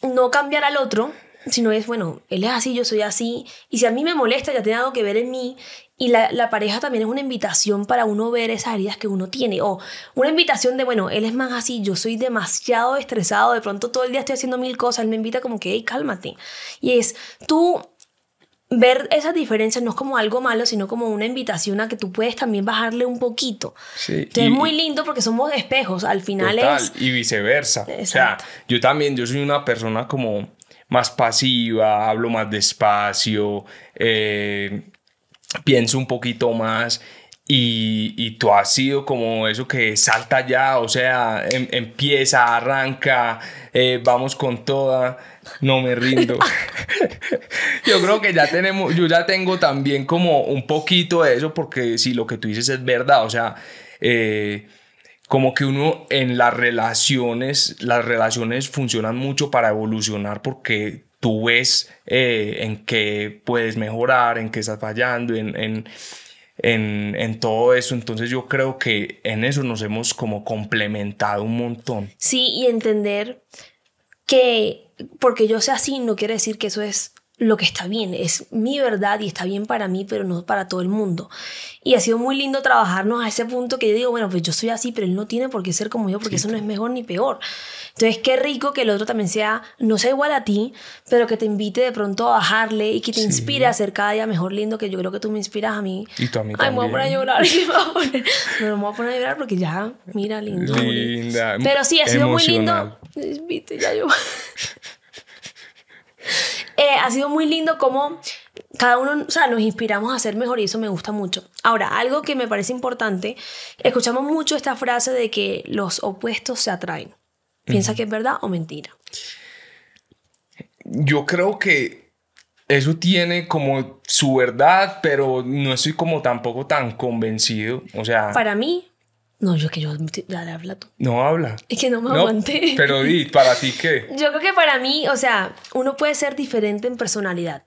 B: no cambiar al otro, sino es, bueno, él es así, yo soy así, y si a mí me molesta, ya tiene algo que ver en mí. Y la, la pareja también es una invitación para uno ver esas heridas que uno tiene, o una invitación de, bueno, él es más así, yo soy demasiado estresado, de pronto todo el día estoy haciendo mil cosas, él me invita como que, hey, cálmate. Y es, tú ver esas diferencias no es como algo malo, sino como una invitación a que tú puedes también bajarle un poquito.
A: Sí, es muy
B: lindo porque somos espejos, al final total,
A: Y viceversa. O sea, yo también, yo soy una persona como más pasiva, hablo más despacio, eh, pienso un poquito más y, y, tú has sido como eso que salta ya, o sea, em, empieza, arranca, eh, vamos con toda, no me rindo. <laughs> yo creo que ya tenemos, yo ya tengo también como un poquito de eso, porque si lo que tú dices es verdad, o sea, eh, como que uno en las relaciones, las relaciones funcionan mucho para evolucionar porque tú ves eh, en qué puedes mejorar, en qué estás fallando, en en, todo eso. Entonces yo creo que en eso nos hemos como complementado un montón.
B: Sí, y entender que porque yo sea así no quiere decir que eso es lo que está bien, es mi verdad y está bien para mí, pero no para todo el mundo. Y ha sido muy lindo trabajarnos a ese punto que yo digo, bueno, pues yo soy así, pero él no tiene por qué ser como yo, porque eso no es mejor ni peor. Entonces, qué rico que el otro también sea, no sea igual a ti, pero que te invite de pronto a bajarle y que te inspire a ser cada día mejor lindo, que yo creo que tú me inspiras a mí.
A: Y tú a mí Ay, me voy a poner a llorar.
B: <laughs> no, me voy a poner a llorar porque ya, mira, lindo. Linda. Pero sí, ha sido muy lindo. Viste, ya yo... <laughs> Eh, ha sido muy lindo como cada uno, o sea, nos inspiramos a ser mejor y eso me gusta mucho. Ahora, algo que me parece importante, escuchamos mucho esta frase de que los opuestos se atraen. ¿Piensa que es verdad o mentira? Yo
A: creo que eso tiene como su verdad, pero no estoy como tampoco tan convencido. O sea... Para
B: mí, no, yo que yo ya habla tú. No habla. Es que no me aguante Pero <laughs> ¿para ti qué? Yo creo que para mí, o sea, uno puede ser diferente en personalidad.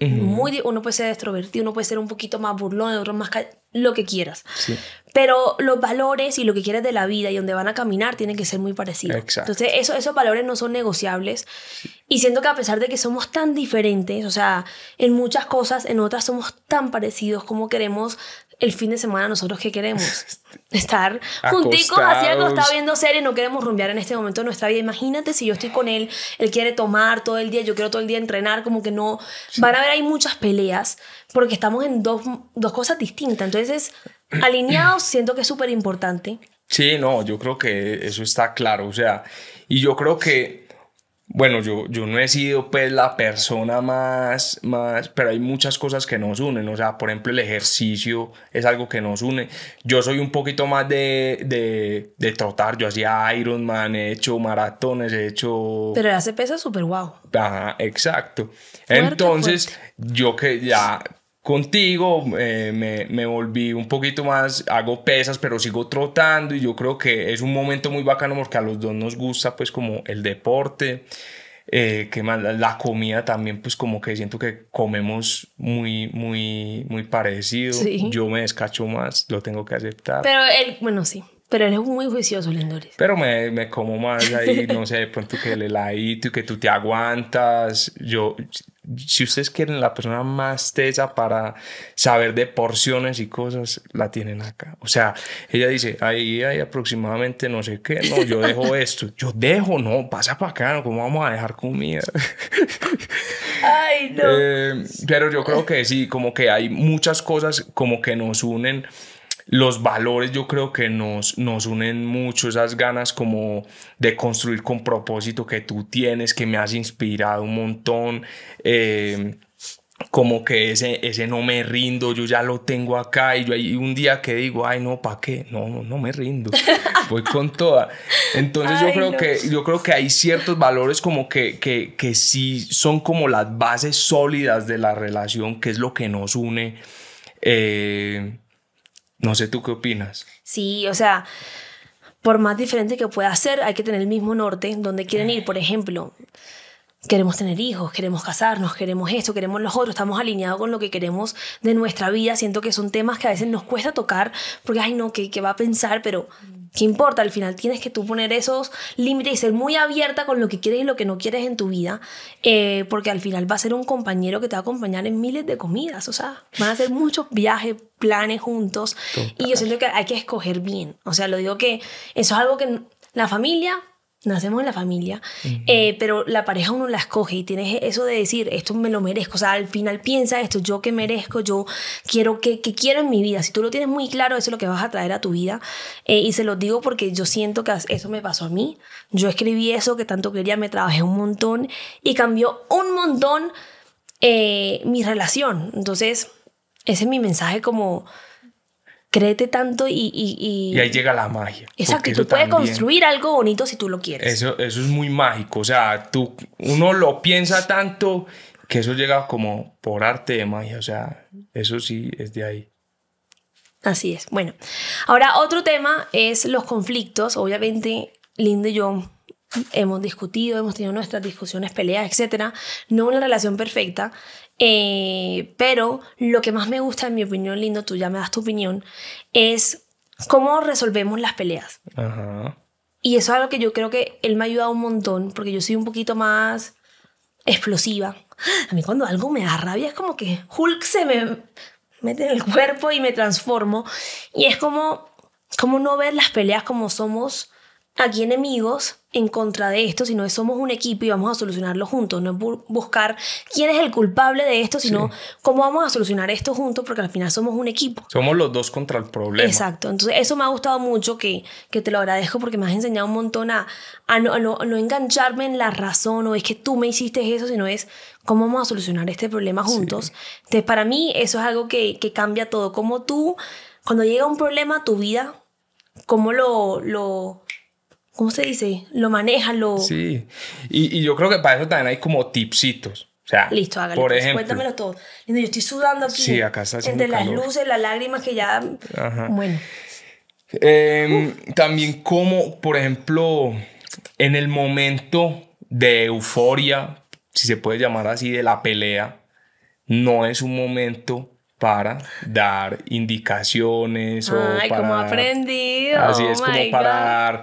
B: Muy, uno puede ser extrovertido, uno puede ser un poquito más burlón, otro más lo que quieras. Pero los valores y lo que quieres de la vida y donde van a caminar tienen que ser muy parecidos. Exacto. Entonces, eso, esos valores no son negociables. Y siento que a pesar de que somos tan diferentes, o sea, en muchas cosas, en otras somos tan parecidos, como queremos el fin de semana nosotros que queremos <laughs> estar junticos así está viendo series no queremos rumbear en este momento de nuestra vida imagínate si yo estoy con él él quiere tomar todo el día yo quiero todo el día entrenar como que no van a haber hay muchas peleas porque estamos en dos, dos cosas distintas entonces alineados <clears throat> siento que es súper importante
A: sí no yo creo que eso está claro o sea y yo creo que bueno, yo, yo no he sido pues la persona más, más, pero hay muchas cosas que nos unen, o sea, por ejemplo el ejercicio es algo que nos une. Yo soy un poquito más de, de, de trotar, yo hacía Ironman, he hecho maratones, he hecho... Pero hace
B: pesas súper guau.
A: Ajá, exacto. Entonces, yo que ya contigo, eh, me, me, volví un poquito más, hago pesas, pero sigo trotando y yo creo que es un momento muy bacano porque a los dos nos gusta pues como el deporte, eh, que la comida también pues como que siento que comemos muy, muy, muy parecido. Yo me descacho más, lo tengo que aceptar. Pero
B: él, bueno, sí. Pero eres muy juicioso, Lindores.
A: Pero me, me como más ahí, <laughs> no sé, de pronto que le que tú te aguantas. Yo, si ustedes quieren la persona más tesa para saber de porciones y cosas, la tienen acá. O sea, ella dice, ahí hay aproximadamente no sé qué, no, yo dejo <laughs> esto. Yo dejo, no, pasa para acá, ¿cómo vamos a dejar comida?
B: <laughs> Ay, no.
A: Eh, pero yo creo que sí, como que hay muchas cosas como que nos unen los valores yo creo que nos, nos unen mucho, esas ganas como de construir con propósito que tú tienes, que me has inspirado un montón. Em, como que ese, ese no me rindo, yo ya lo tengo acá y yo hay un día que digo, ay no, ¿para qué? No, no, me rindo, <laughs> voy con toda. Entonces yo, creo que, yo creo que hay ciertos valores como que, que, que sí son como las bases sólidas de la relación, que es lo que nos une. Eh, no sé tú qué opinas.
B: Sí, o sea, por más diferente que pueda ser, hay que tener el mismo norte donde quieren ir. Por ejemplo, queremos tener hijos, queremos casarnos, queremos esto, queremos los otros, estamos alineados con lo que queremos de nuestra vida. Siento que son temas que a veces nos cuesta tocar porque, ay, no, que, va a pensar, pero ¿qué importa? Al final tienes que tú poner esos límites y ser muy abierta con lo que quieres y lo que no quieres en tu vida, eh, porque al final va a ser un compañero que te va a acompañar en miles de comidas, o sea, van a hacer muchos viajes, planes juntos, y yo siento que hay que escoger bien, o sea, lo digo que eso es algo que la familia nacemos en la familia, eh, pero la pareja uno la escoge y tienes eso de decir, esto me lo merezco, o sea, al final piensa esto, yo que merezco, yo quiero, que, quiero en mi vida? Si tú lo tienes muy claro, eso es lo que vas a traer a tu vida. Eh, y se lo digo porque yo siento que eso me pasó a mí. Yo escribí eso que tanto quería, me trabajé un montón y cambió un montón eh, mi relación. Entonces, ese es mi mensaje como créete tanto y... Y, y... y ahí
A: llega la magia. que tú puedes construir
B: algo bonito si tú lo quieres.
A: Eso, eso es muy mágico, o sea, tú, uno lo piensa tanto que eso llega como por arte de magia, o sea, eso sí es de ahí.
B: Así es. Bueno, ahora otro tema es los conflictos. Obviamente, Linda y yo hemos discutido, hemos tenido nuestras discusiones, peleas, etc. No una relación perfecta, eh, pero lo que más me gusta, en mi opinión, lindo, tú ya me das tu opinión, es cómo resolvemos las peleas. Y eso es algo que yo creo que él me ha ayudado un montón, porque yo soy un poquito más explosiva. A mí cuando algo me da rabia es como que Hulk se me mete en el cuerpo y me transformo. Y es como, como no ver las peleas como somos aquí enemigos en contra de esto, sino es somos un equipo y vamos a solucionarlo juntos, no es buscar quién es el culpable de esto, sino cómo vamos a solucionar esto juntos, porque al final somos un equipo.
A: Somos los dos contra el problema. Exacto,
B: entonces eso me ha gustado mucho, que, que te lo agradezco porque me has enseñado un montón a, no, engancharme en la razón o es que tú me hiciste eso, sino es cómo vamos a solucionar este problema juntos. Entonces para mí eso es algo que, cambia todo, como tú, cuando llega un problema a tu vida, cómo lo ¿cómo se dice? Lo maneja, lo...
A: Sí, y, y yo creo que para eso también hay como tipsitos. O sea, Listo, hágale. Por pues, ejemplo, cuéntamelo
B: todo. yo estoy sudando aquí. Sí, acá está Entre las luces, las lágrimas que ya...
A: Ajá. Bueno. Em, también como, por ejemplo, en el momento de euforia, si se puede llamar así, de la pelea, no es un momento para dar indicaciones Ay, o para... como
B: aprendido. Así es oh como para dar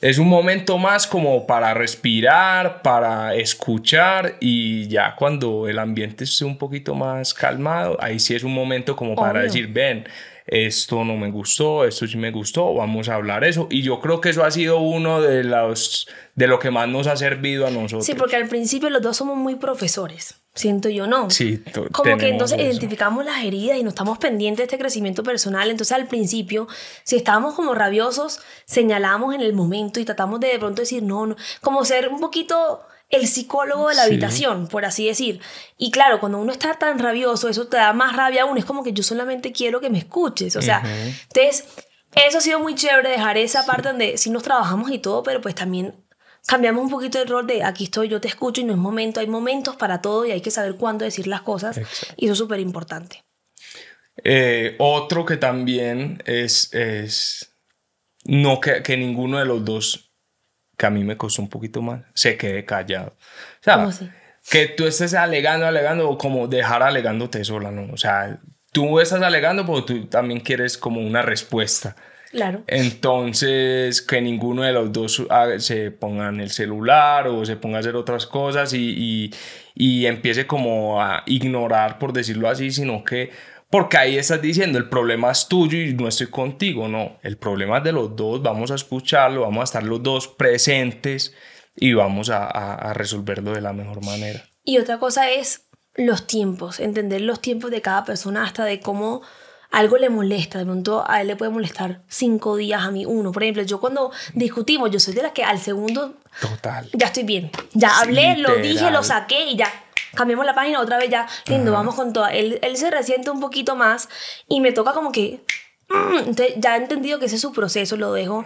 A: es un momento más como para respirar, para escuchar y ya cuando el ambiente esté un poquito más calmado, ahí sí es un momento como para decir, ven, esto no me gustó, esto sí me gustó, vamos a hablar eso. Y yo creo que eso ha sido uno de los de lo que más nos ha servido a nosotros. Sí,
B: porque al principio los dos somos muy profesores. Siento yo, ¿no?
A: Sí, Como que entonces identificamos
B: las heridas y no estamos pendientes de este crecimiento personal. Entonces al principio, si estábamos como rabiosos, señalamos en el momento y tratamos de de pronto decir, no, como ser un poquito el psicólogo de la habitación, por así decir. Y claro, cuando uno está tan rabioso, eso te da más rabia aún. Es como que yo solamente quiero que me escuches. O sea, entonces, eso ha sido muy chévere, dejar esa parte donde sí nos trabajamos y todo, pero pues también cambiamos un poquito el rol de aquí estoy, yo te escucho y no es momento, hay momentos para todo y hay que saber cuándo decir las cosas y eso es súper importante.
A: Eh, otro que también es, es no que, que, ninguno de los dos, que a mí me costó un poquito más, se quede callado. O sea, que tú estés alegando, alegando o como dejar alegándote sola, ¿no? O sea, tú estás alegando porque tú también quieres como una respuesta. Claro. Entonces, que ninguno de los dos ah, se ponga en el celular o se ponga a hacer otras cosas y, empiece como a ignorar, por decirlo así, sino que porque ahí estás diciendo, el problema es tuyo y no estoy contigo, no, el problema es de los dos, vamos a escucharlo, vamos a estar los dos presentes y vamos a, resolverlo de la mejor manera.
B: Y otra cosa es los tiempos, entender los tiempos de cada persona, hasta de cómo algo le molesta, de pronto a él le puede molestar cinco días, a mí uno. Por ejemplo, yo cuando discutimos, yo soy de las que al segundo... Total. Ya estoy bien. Ya hablé, lo dije, lo saqué y ya cambiamos la página otra vez ya, lindo, vamos con todo. Él, él, se resiente un poquito más y me toca como que... Mm, ya he entendido que ese es su proceso, lo dejo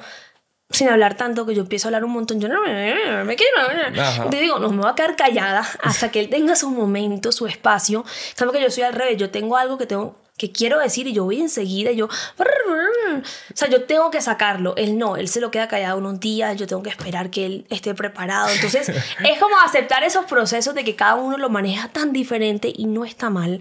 B: sin hablar tanto que yo empiezo a hablar un montón. Yo no me quiero. Te digo, no me voy a quedar callada hasta que él tenga su momento, su espacio. Sabes que yo soy al revés, yo tengo algo que tengo que quiero decir y yo voy enseguida y yo... O sea, yo tengo que sacarlo. Él no, él se lo queda callado unos días, yo tengo que esperar que él esté preparado. Entonces, <laughs> es como aceptar esos procesos de que cada uno lo maneja tan diferente y no está mal.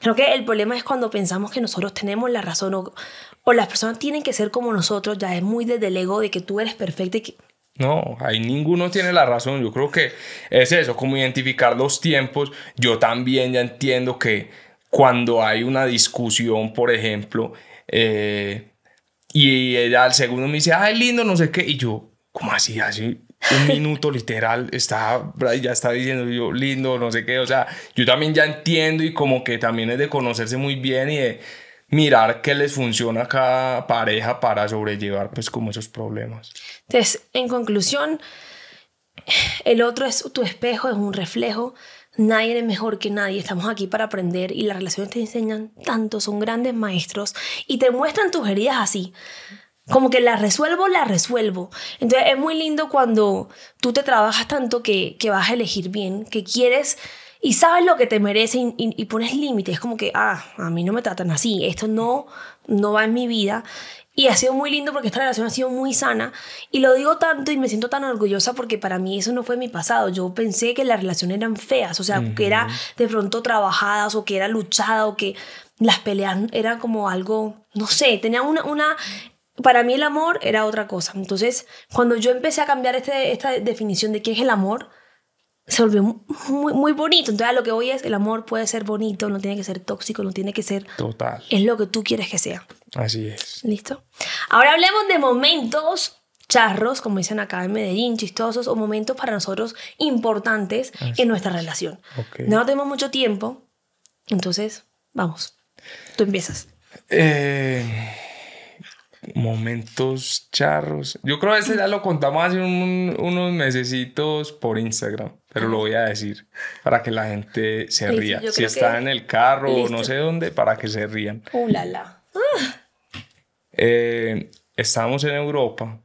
B: Creo que el problema es cuando pensamos que nosotros tenemos la razón o, o las personas tienen que ser como nosotros, ya es muy desde el ego de que tú eres perfecta y que...
A: No, ahí ninguno tiene la razón. Yo creo que es eso, como identificar los tiempos. Yo también ya entiendo que cuando hay una discusión, por ejemplo, eh, y ella al segundo me dice, ay, lindo, no sé qué, y yo, ¿cómo así? Así, un <laughs> minuto literal, está, ya está diciendo yo, lindo, no sé qué, o sea, yo también ya entiendo y como que también es de conocerse muy bien y de mirar qué les funciona a cada pareja para sobrellevar pues como esos problemas.
B: Entonces, en conclusión, el otro es tu espejo, es un reflejo Nadie es mejor que nadie, estamos aquí para aprender y las relaciones te enseñan tanto, son grandes maestros y te muestran tus heridas así. Como que la resuelvo, la resuelvo. Entonces es muy lindo cuando tú te trabajas tanto que, que vas a elegir bien, que quieres y sabes lo que te merece y, pones límites. Como que, ah, a mí no me tratan así, esto no, no va en mi vida. Y ha sido muy lindo porque esta relación ha sido muy sana. Y lo digo tanto y me siento tan orgullosa porque para mí eso no fue mi pasado. Yo pensé que las relaciones eran feas, o sea, que era de pronto trabajadas o que era luchada o que las peleas eran como algo, no sé, tenía una, para mí el amor era otra cosa. Entonces, cuando yo empecé a cambiar este, esta definición de qué es el amor, se volvió muy, muy bonito. Entonces, lo que hoy es, el amor puede ser bonito, no tiene que ser tóxico, no tiene que ser... Total. Es lo que tú quieres que sea.
A: Así es.
B: ¿Listo? Ahora hablemos de momentos charros, como dicen acá en Medellín, chistosos, o momentos para nosotros importantes en nuestra relación. No tenemos mucho tiempo, entonces, vamos. Tú empiezas.
A: Eh momentos charros. Yo creo que ese ya lo contamos hace unos mesecitos por Instagram pero lo voy a decir para que la gente se ría. si está en el carro o no sé dónde, para que se rían. Uh, la, la. en Europa.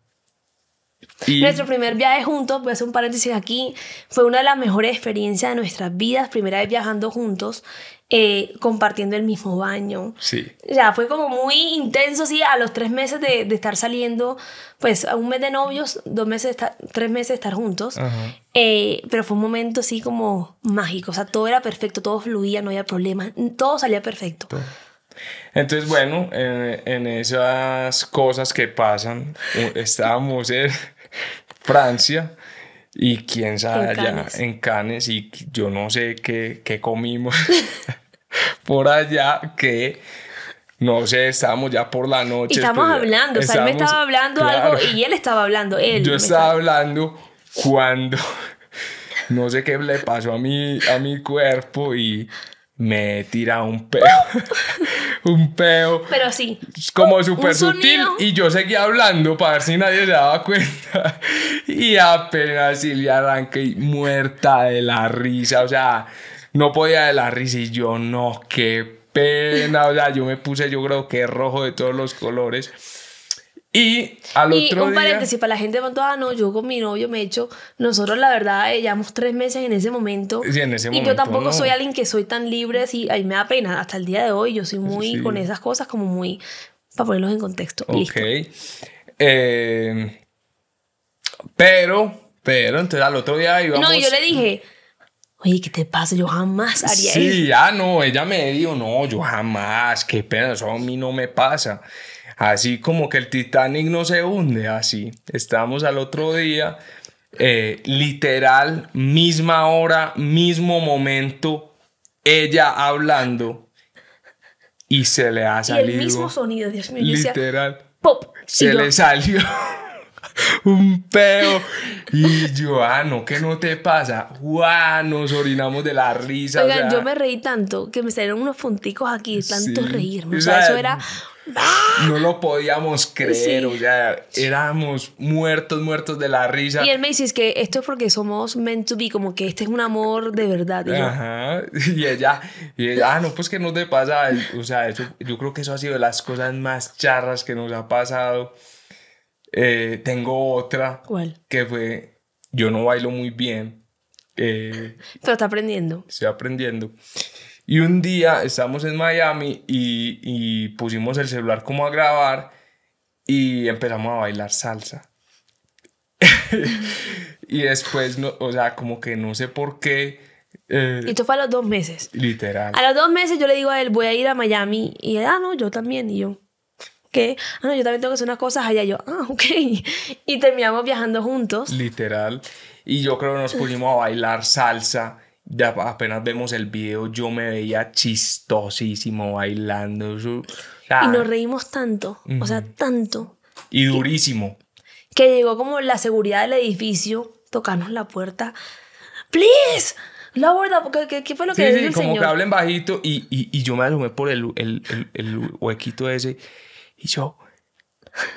A: Nuestro
B: primer viaje juntos, voy a hacer un paréntesis aquí, fue una de las mejores experiencias de nuestras vidas, primera vez viajando juntos. Eh, compartiendo el mismo baño. Sí. ya fue como muy intenso, sí, a los tres meses de, estar saliendo, pues un mes de novios, dos meses, tres meses estar juntos. Eh, pero fue un momento así como mágico, o sea, todo era perfecto, todo fluía, no había problemas, todo salía perfecto.
A: Entonces, bueno, en, esas cosas que pasan, estábamos en <laughs> Francia y quién sabe allá en Canes y yo no sé qué, qué comimos <laughs> por allá que no sé, estábamos ya por la noche. Y estamos pues, hablando, o sea, me estaba hablando algo y
B: él estaba hablando, él. Yo estaba,
A: estaba hablando cuando <laughs> no sé qué le pasó a mi, a mi cuerpo y me tira un peo. <laughs> un peo. Pero sí. Como súper sutil. Y yo seguía hablando para ver si nadie se daba cuenta. y apenas Silvia y muerta de la risa. O sea, no podía de la risa. Y yo, no, qué pena. O sea, yo me puse, yo creo que rojo de todos los colores. Y al otro un paréntesis,
B: para la gente cuando, ah, no, yo con mi novio me he hecho, nosotros la verdad llevamos tres meses en ese momento. y yo tampoco soy alguien que soy tan libre, así, ahí me da pena, hasta el día de hoy yo soy muy con esas cosas como muy, para ponerlos en contexto. Ok.
A: Eh, pero, pero, entonces al otro día íbamos... No, yo le
B: dije... Oye, ¿qué te pasa? Yo jamás haría eso. Sí,
A: ah, no, ella me dijo, no, yo jamás, qué pena, eso a mí no me pasa. Así como que el Titanic no se hunde, así. Estábamos al otro día, eh, literal, misma hora, mismo momento, ella hablando y se le ha salido. el mismo
B: sonido, Dios mío. Literal.
A: pop. Se le salió <laughs> un peo. Y yo, ah, no, ¿qué no te pasa? Juan, Nos orinamos de la risa. Oigan, yo me
B: reí tanto que me salieron unos punticos aquí, tanto reírme. o sea, eso era
A: no lo podíamos creer, o sea, éramos muertos, muertos de la risa. Y él
B: me dice, es que esto es porque somos meant to be, como que este es un amor de verdad. Y
A: Ajá, <laughs> ella, y ah, no, pues que no te pasa, o sea, yo creo que eso ha sido de las cosas más charras que nos ha pasado. Eh, tengo otra. Que fue, yo no bailo muy bien. Eh,
B: Pero está aprendiendo.
A: Estoy aprendiendo. Y un día estábamos en Miami y, pusimos el celular como a grabar y empezamos a bailar salsa. <laughs> y después, no, o sea, como que no sé por qué. Eh, y
B: esto fue a los dos meses. Literal. A los dos meses yo le digo a él, voy a ir a Miami. Y él, ah, no, yo también. Y yo, ¿qué? Ah, no, yo también tengo que hacer unas cosas allá. yo, ah, ok. <laughs> Y terminamos viajando juntos.
A: Literal. Y yo creo que nos pusimos a bailar salsa apenas vemos el video, yo me veía chistosísimo bailando. Y nos
B: reímos tanto, o sea, tanto.
A: Y durísimo.
B: Que, llegó como la seguridad del edificio, tocarnos la puerta. ¡Please! La verdad, ¿qué, fue lo que sí, dijo sí, como que hablen
A: bajito y, yo me asomé por el, el huequito ese y yo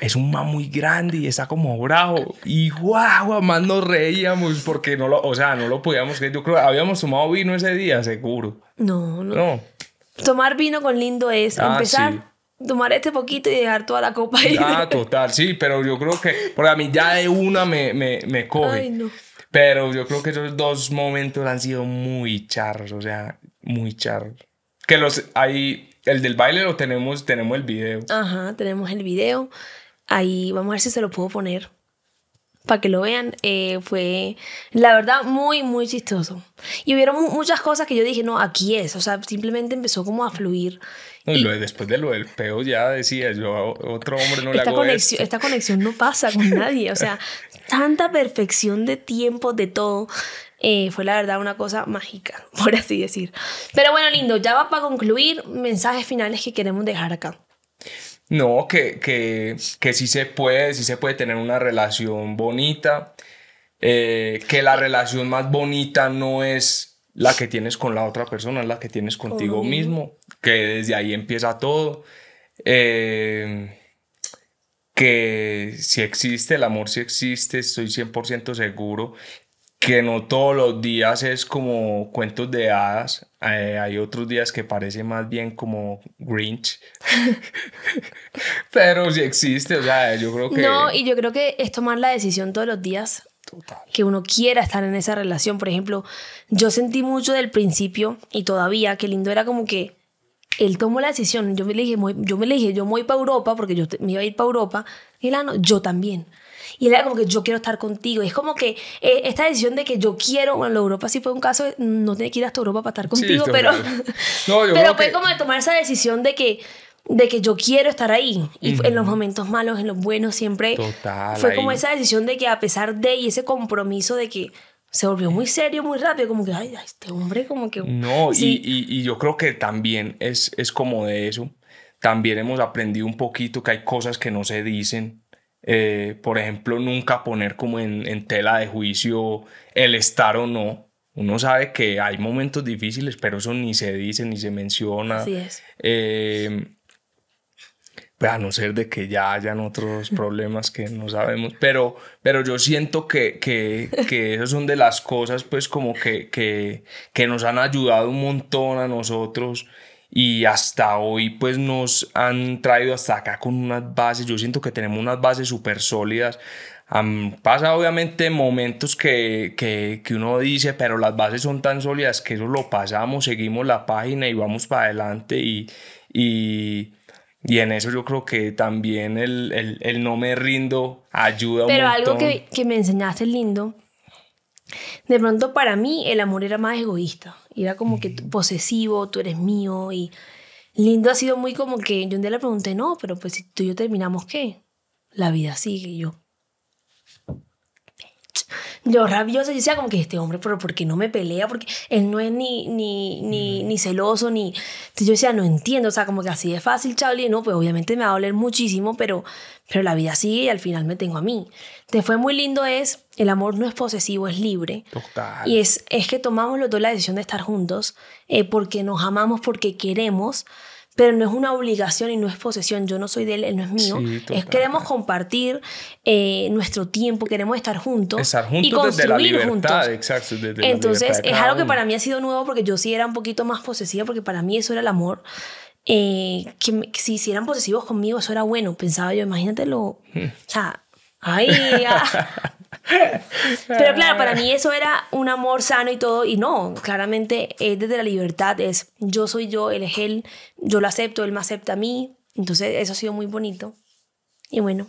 A: es un man muy grande y está como bravo. Y guau, más nos reíamos porque no lo, o sea, no lo podíamos Yo creo que habíamos tomado vino ese día, seguro.
B: No, no. Tomar vino con lindo es ah, empezar. a Tomar este poquito y dejar toda la copa ahí. Ah, <laughs>
A: total, sí, pero yo creo que. Porque a mí ya de una me, me, me coge. Ay, no. Pero yo creo que esos dos momentos han sido muy charros, o sea, muy charros. Que los. Hay el del baile lo tenemos, tenemos el video.
B: Ajá, tenemos el video. Ahí vamos a ver si se lo puedo poner para que lo vean. Eh, fue, la verdad, muy, muy chistoso. Y hubieron muchas cosas que yo dije, no, aquí es. O sea, simplemente empezó como a fluir.
A: y después de lo del peo ya decía, yo otro hombre no le esta conexión, Esta
B: conexión no pasa con nadie. O sea, <laughs> tanta perfección de tiempo, de todo. Eh, fue la verdad una cosa mágica, <laughs> por así decir. Pero bueno, lindo, ya va para concluir, mensajes finales que queremos dejar acá.
A: No, que, que, que sí se puede, sí se puede tener una relación bonita, eh, que la relación más bonita no es la que tienes con la otra persona, es la que tienes contigo mismo, que desde ahí empieza todo. Eh, que si existe, el amor si existe, estoy 100% seguro que no todos los días es como cuentos de hadas. Eh, hay otros días que parece más bien como Grinch. <laughs> <laughs> Pero sí existe, o sea, yo creo que... No,
B: y yo creo que es tomar la decisión todos los días. Que uno quiera estar en esa relación. Por ejemplo, yo sentí mucho del principio y todavía que lindo era como que él tomó la decisión. Yo me le dije, yo me le yo voy para Europa porque yo me iba a ir para Europa. Y él, ah, yo también. Y él era como que yo quiero estar contigo. es como que eh, esta decisión de que yo quiero, bueno, Europa sí fue un caso, no tiene que ir hasta Europa para estar contigo, pero,
A: <laughs> pero fue
B: como de tomar esa decisión de que de que yo quiero estar ahí y en los momentos malos, en los buenos, siempre fue como esa decisión de que a pesar de y ese compromiso de que se volvió muy serio, muy rápido, como que, ay, este hombre como que... No, y,
A: y, y, yo creo que también es, es como de eso, también hemos aprendido un poquito que hay cosas que no se dicen eh, por ejemplo, nunca poner como en, tela de juicio el estar o no. Uno sabe que hay momentos difíciles, pero eso ni se dice, ni se menciona. Eh, pues a no ser de que ya hayan otros <laughs> problemas que no sabemos, pero, pero yo siento que, que, esas son de las cosas pues como que, que, que nos han ayudado un montón a nosotros y hasta hoy pues nos han traído hasta acá con unas bases, yo siento que tenemos unas bases súper sólidas. Um, pasa obviamente momentos que, que, que, uno dice, pero las bases son tan sólidas que eso lo pasamos, seguimos la página y vamos para adelante y, y, y en eso yo creo que también el, el, el no me rindo ayuda pero un montón. Pero algo
B: que, que me enseñaste lindo, de pronto para mí el amor era más egoísta era como que posesivo, tú eres mío. Y lindo ha sido muy como que yo un día le pregunté, no, pero pues si tú y yo terminamos, ¿qué? La vida sigue. Y yo, yo rabiosa, yo decía como que este hombre, pero ¿por qué no me pelea? Porque él no es ni, ni, ni, celoso, ni... yo decía, no entiendo, o sea, como que así de fácil, y no, pues obviamente me va a doler muchísimo, pero, pero la vida sigue y al final me tengo a mí. te fue muy lindo es, el amor no es posesivo, es libre.
A: Total. Y
B: es, es que tomamos los dos la decisión de estar juntos eh, porque nos amamos, porque queremos pero no es una obligación y no es posesión. Yo no soy de él, él no es mío. es, queremos compartir eh, nuestro tiempo, queremos estar juntos, estar juntos y construir juntos.
A: Entonces, es algo que para
B: mí ha sido nuevo porque yo sí era un poquito más posesiva porque para mí eso era el amor. Eh, que, si eran posesivos conmigo, eso era bueno, pensaba yo, imagínatelo. lo. Hmm. O sea, ay, ah, <laughs> <laughs> Pero claro, para mí eso era un amor sano y todo, y no, claramente es eh, desde la libertad, es yo soy yo, él es él, yo lo acepto, él me acepta a mí, entonces eso ha sido muy bonito. Y bueno.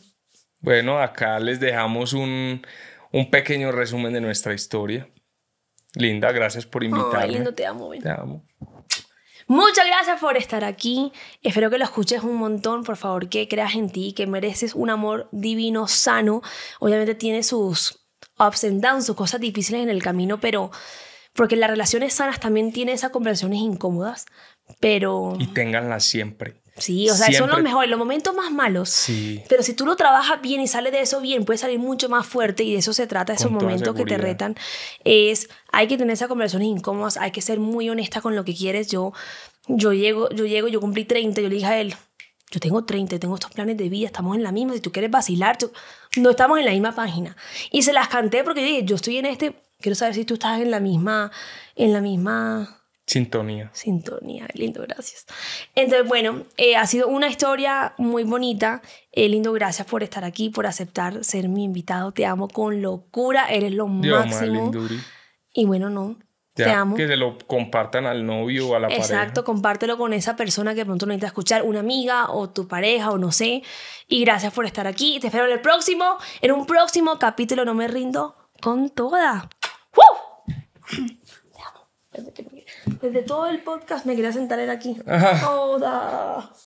A: Bueno, acá les dejamos un, un pequeño resumen de nuestra historia. Linda, gracias por invitarme. te amo. Te amo.
B: Muchas gracias por estar aquí. Espero que lo escuches un montón, por favor, que creas en ti, que mereces un amor divino, sano. Obviamente tiene sus ups and downs, sus cosas difíciles en el camino, pero porque las relaciones sanas también tienen esas conversaciones incómodas, pero... Y
A: ténganlas siempre.
B: Sí, o sea, son los mejores, los momentos más malos. Pero si tú lo trabajas bien y sales de eso bien, puedes salir mucho más fuerte y de eso se trata, esos momentos que te retan. Es, hay que tener esas conversaciones incómodas, hay que ser muy honesta con lo que quieres. Yo, yo llego, yo llego, yo cumplí 30, yo le dije a él, yo tengo 30, tengo estos planes de vida, estamos en la misma, si tú quieres vacilar, no estamos en la misma página. Y se las canté porque yo dije, yo estoy en este, quiero saber si tú estás en la misma, en la misma
A: Sintonía.
B: Sintonía, lindo, gracias. Entonces, bueno, eh, ha sido una historia muy bonita. Eh, lindo, gracias por estar aquí, por aceptar ser mi invitado. Te amo con locura, eres lo máximo. y bueno, no. te amo. Que se
A: lo compartan al novio o a la pareja. Exacto,
B: compártelo con esa persona que pronto necesita escuchar, una amiga o tu pareja o no sé. Y gracias por estar aquí. Te espero en el próximo, en un próximo capítulo No Me Rindo con toda. wow <clears throat> Te amo. Desde todo el podcast me quería sentar él aquí. Ajá.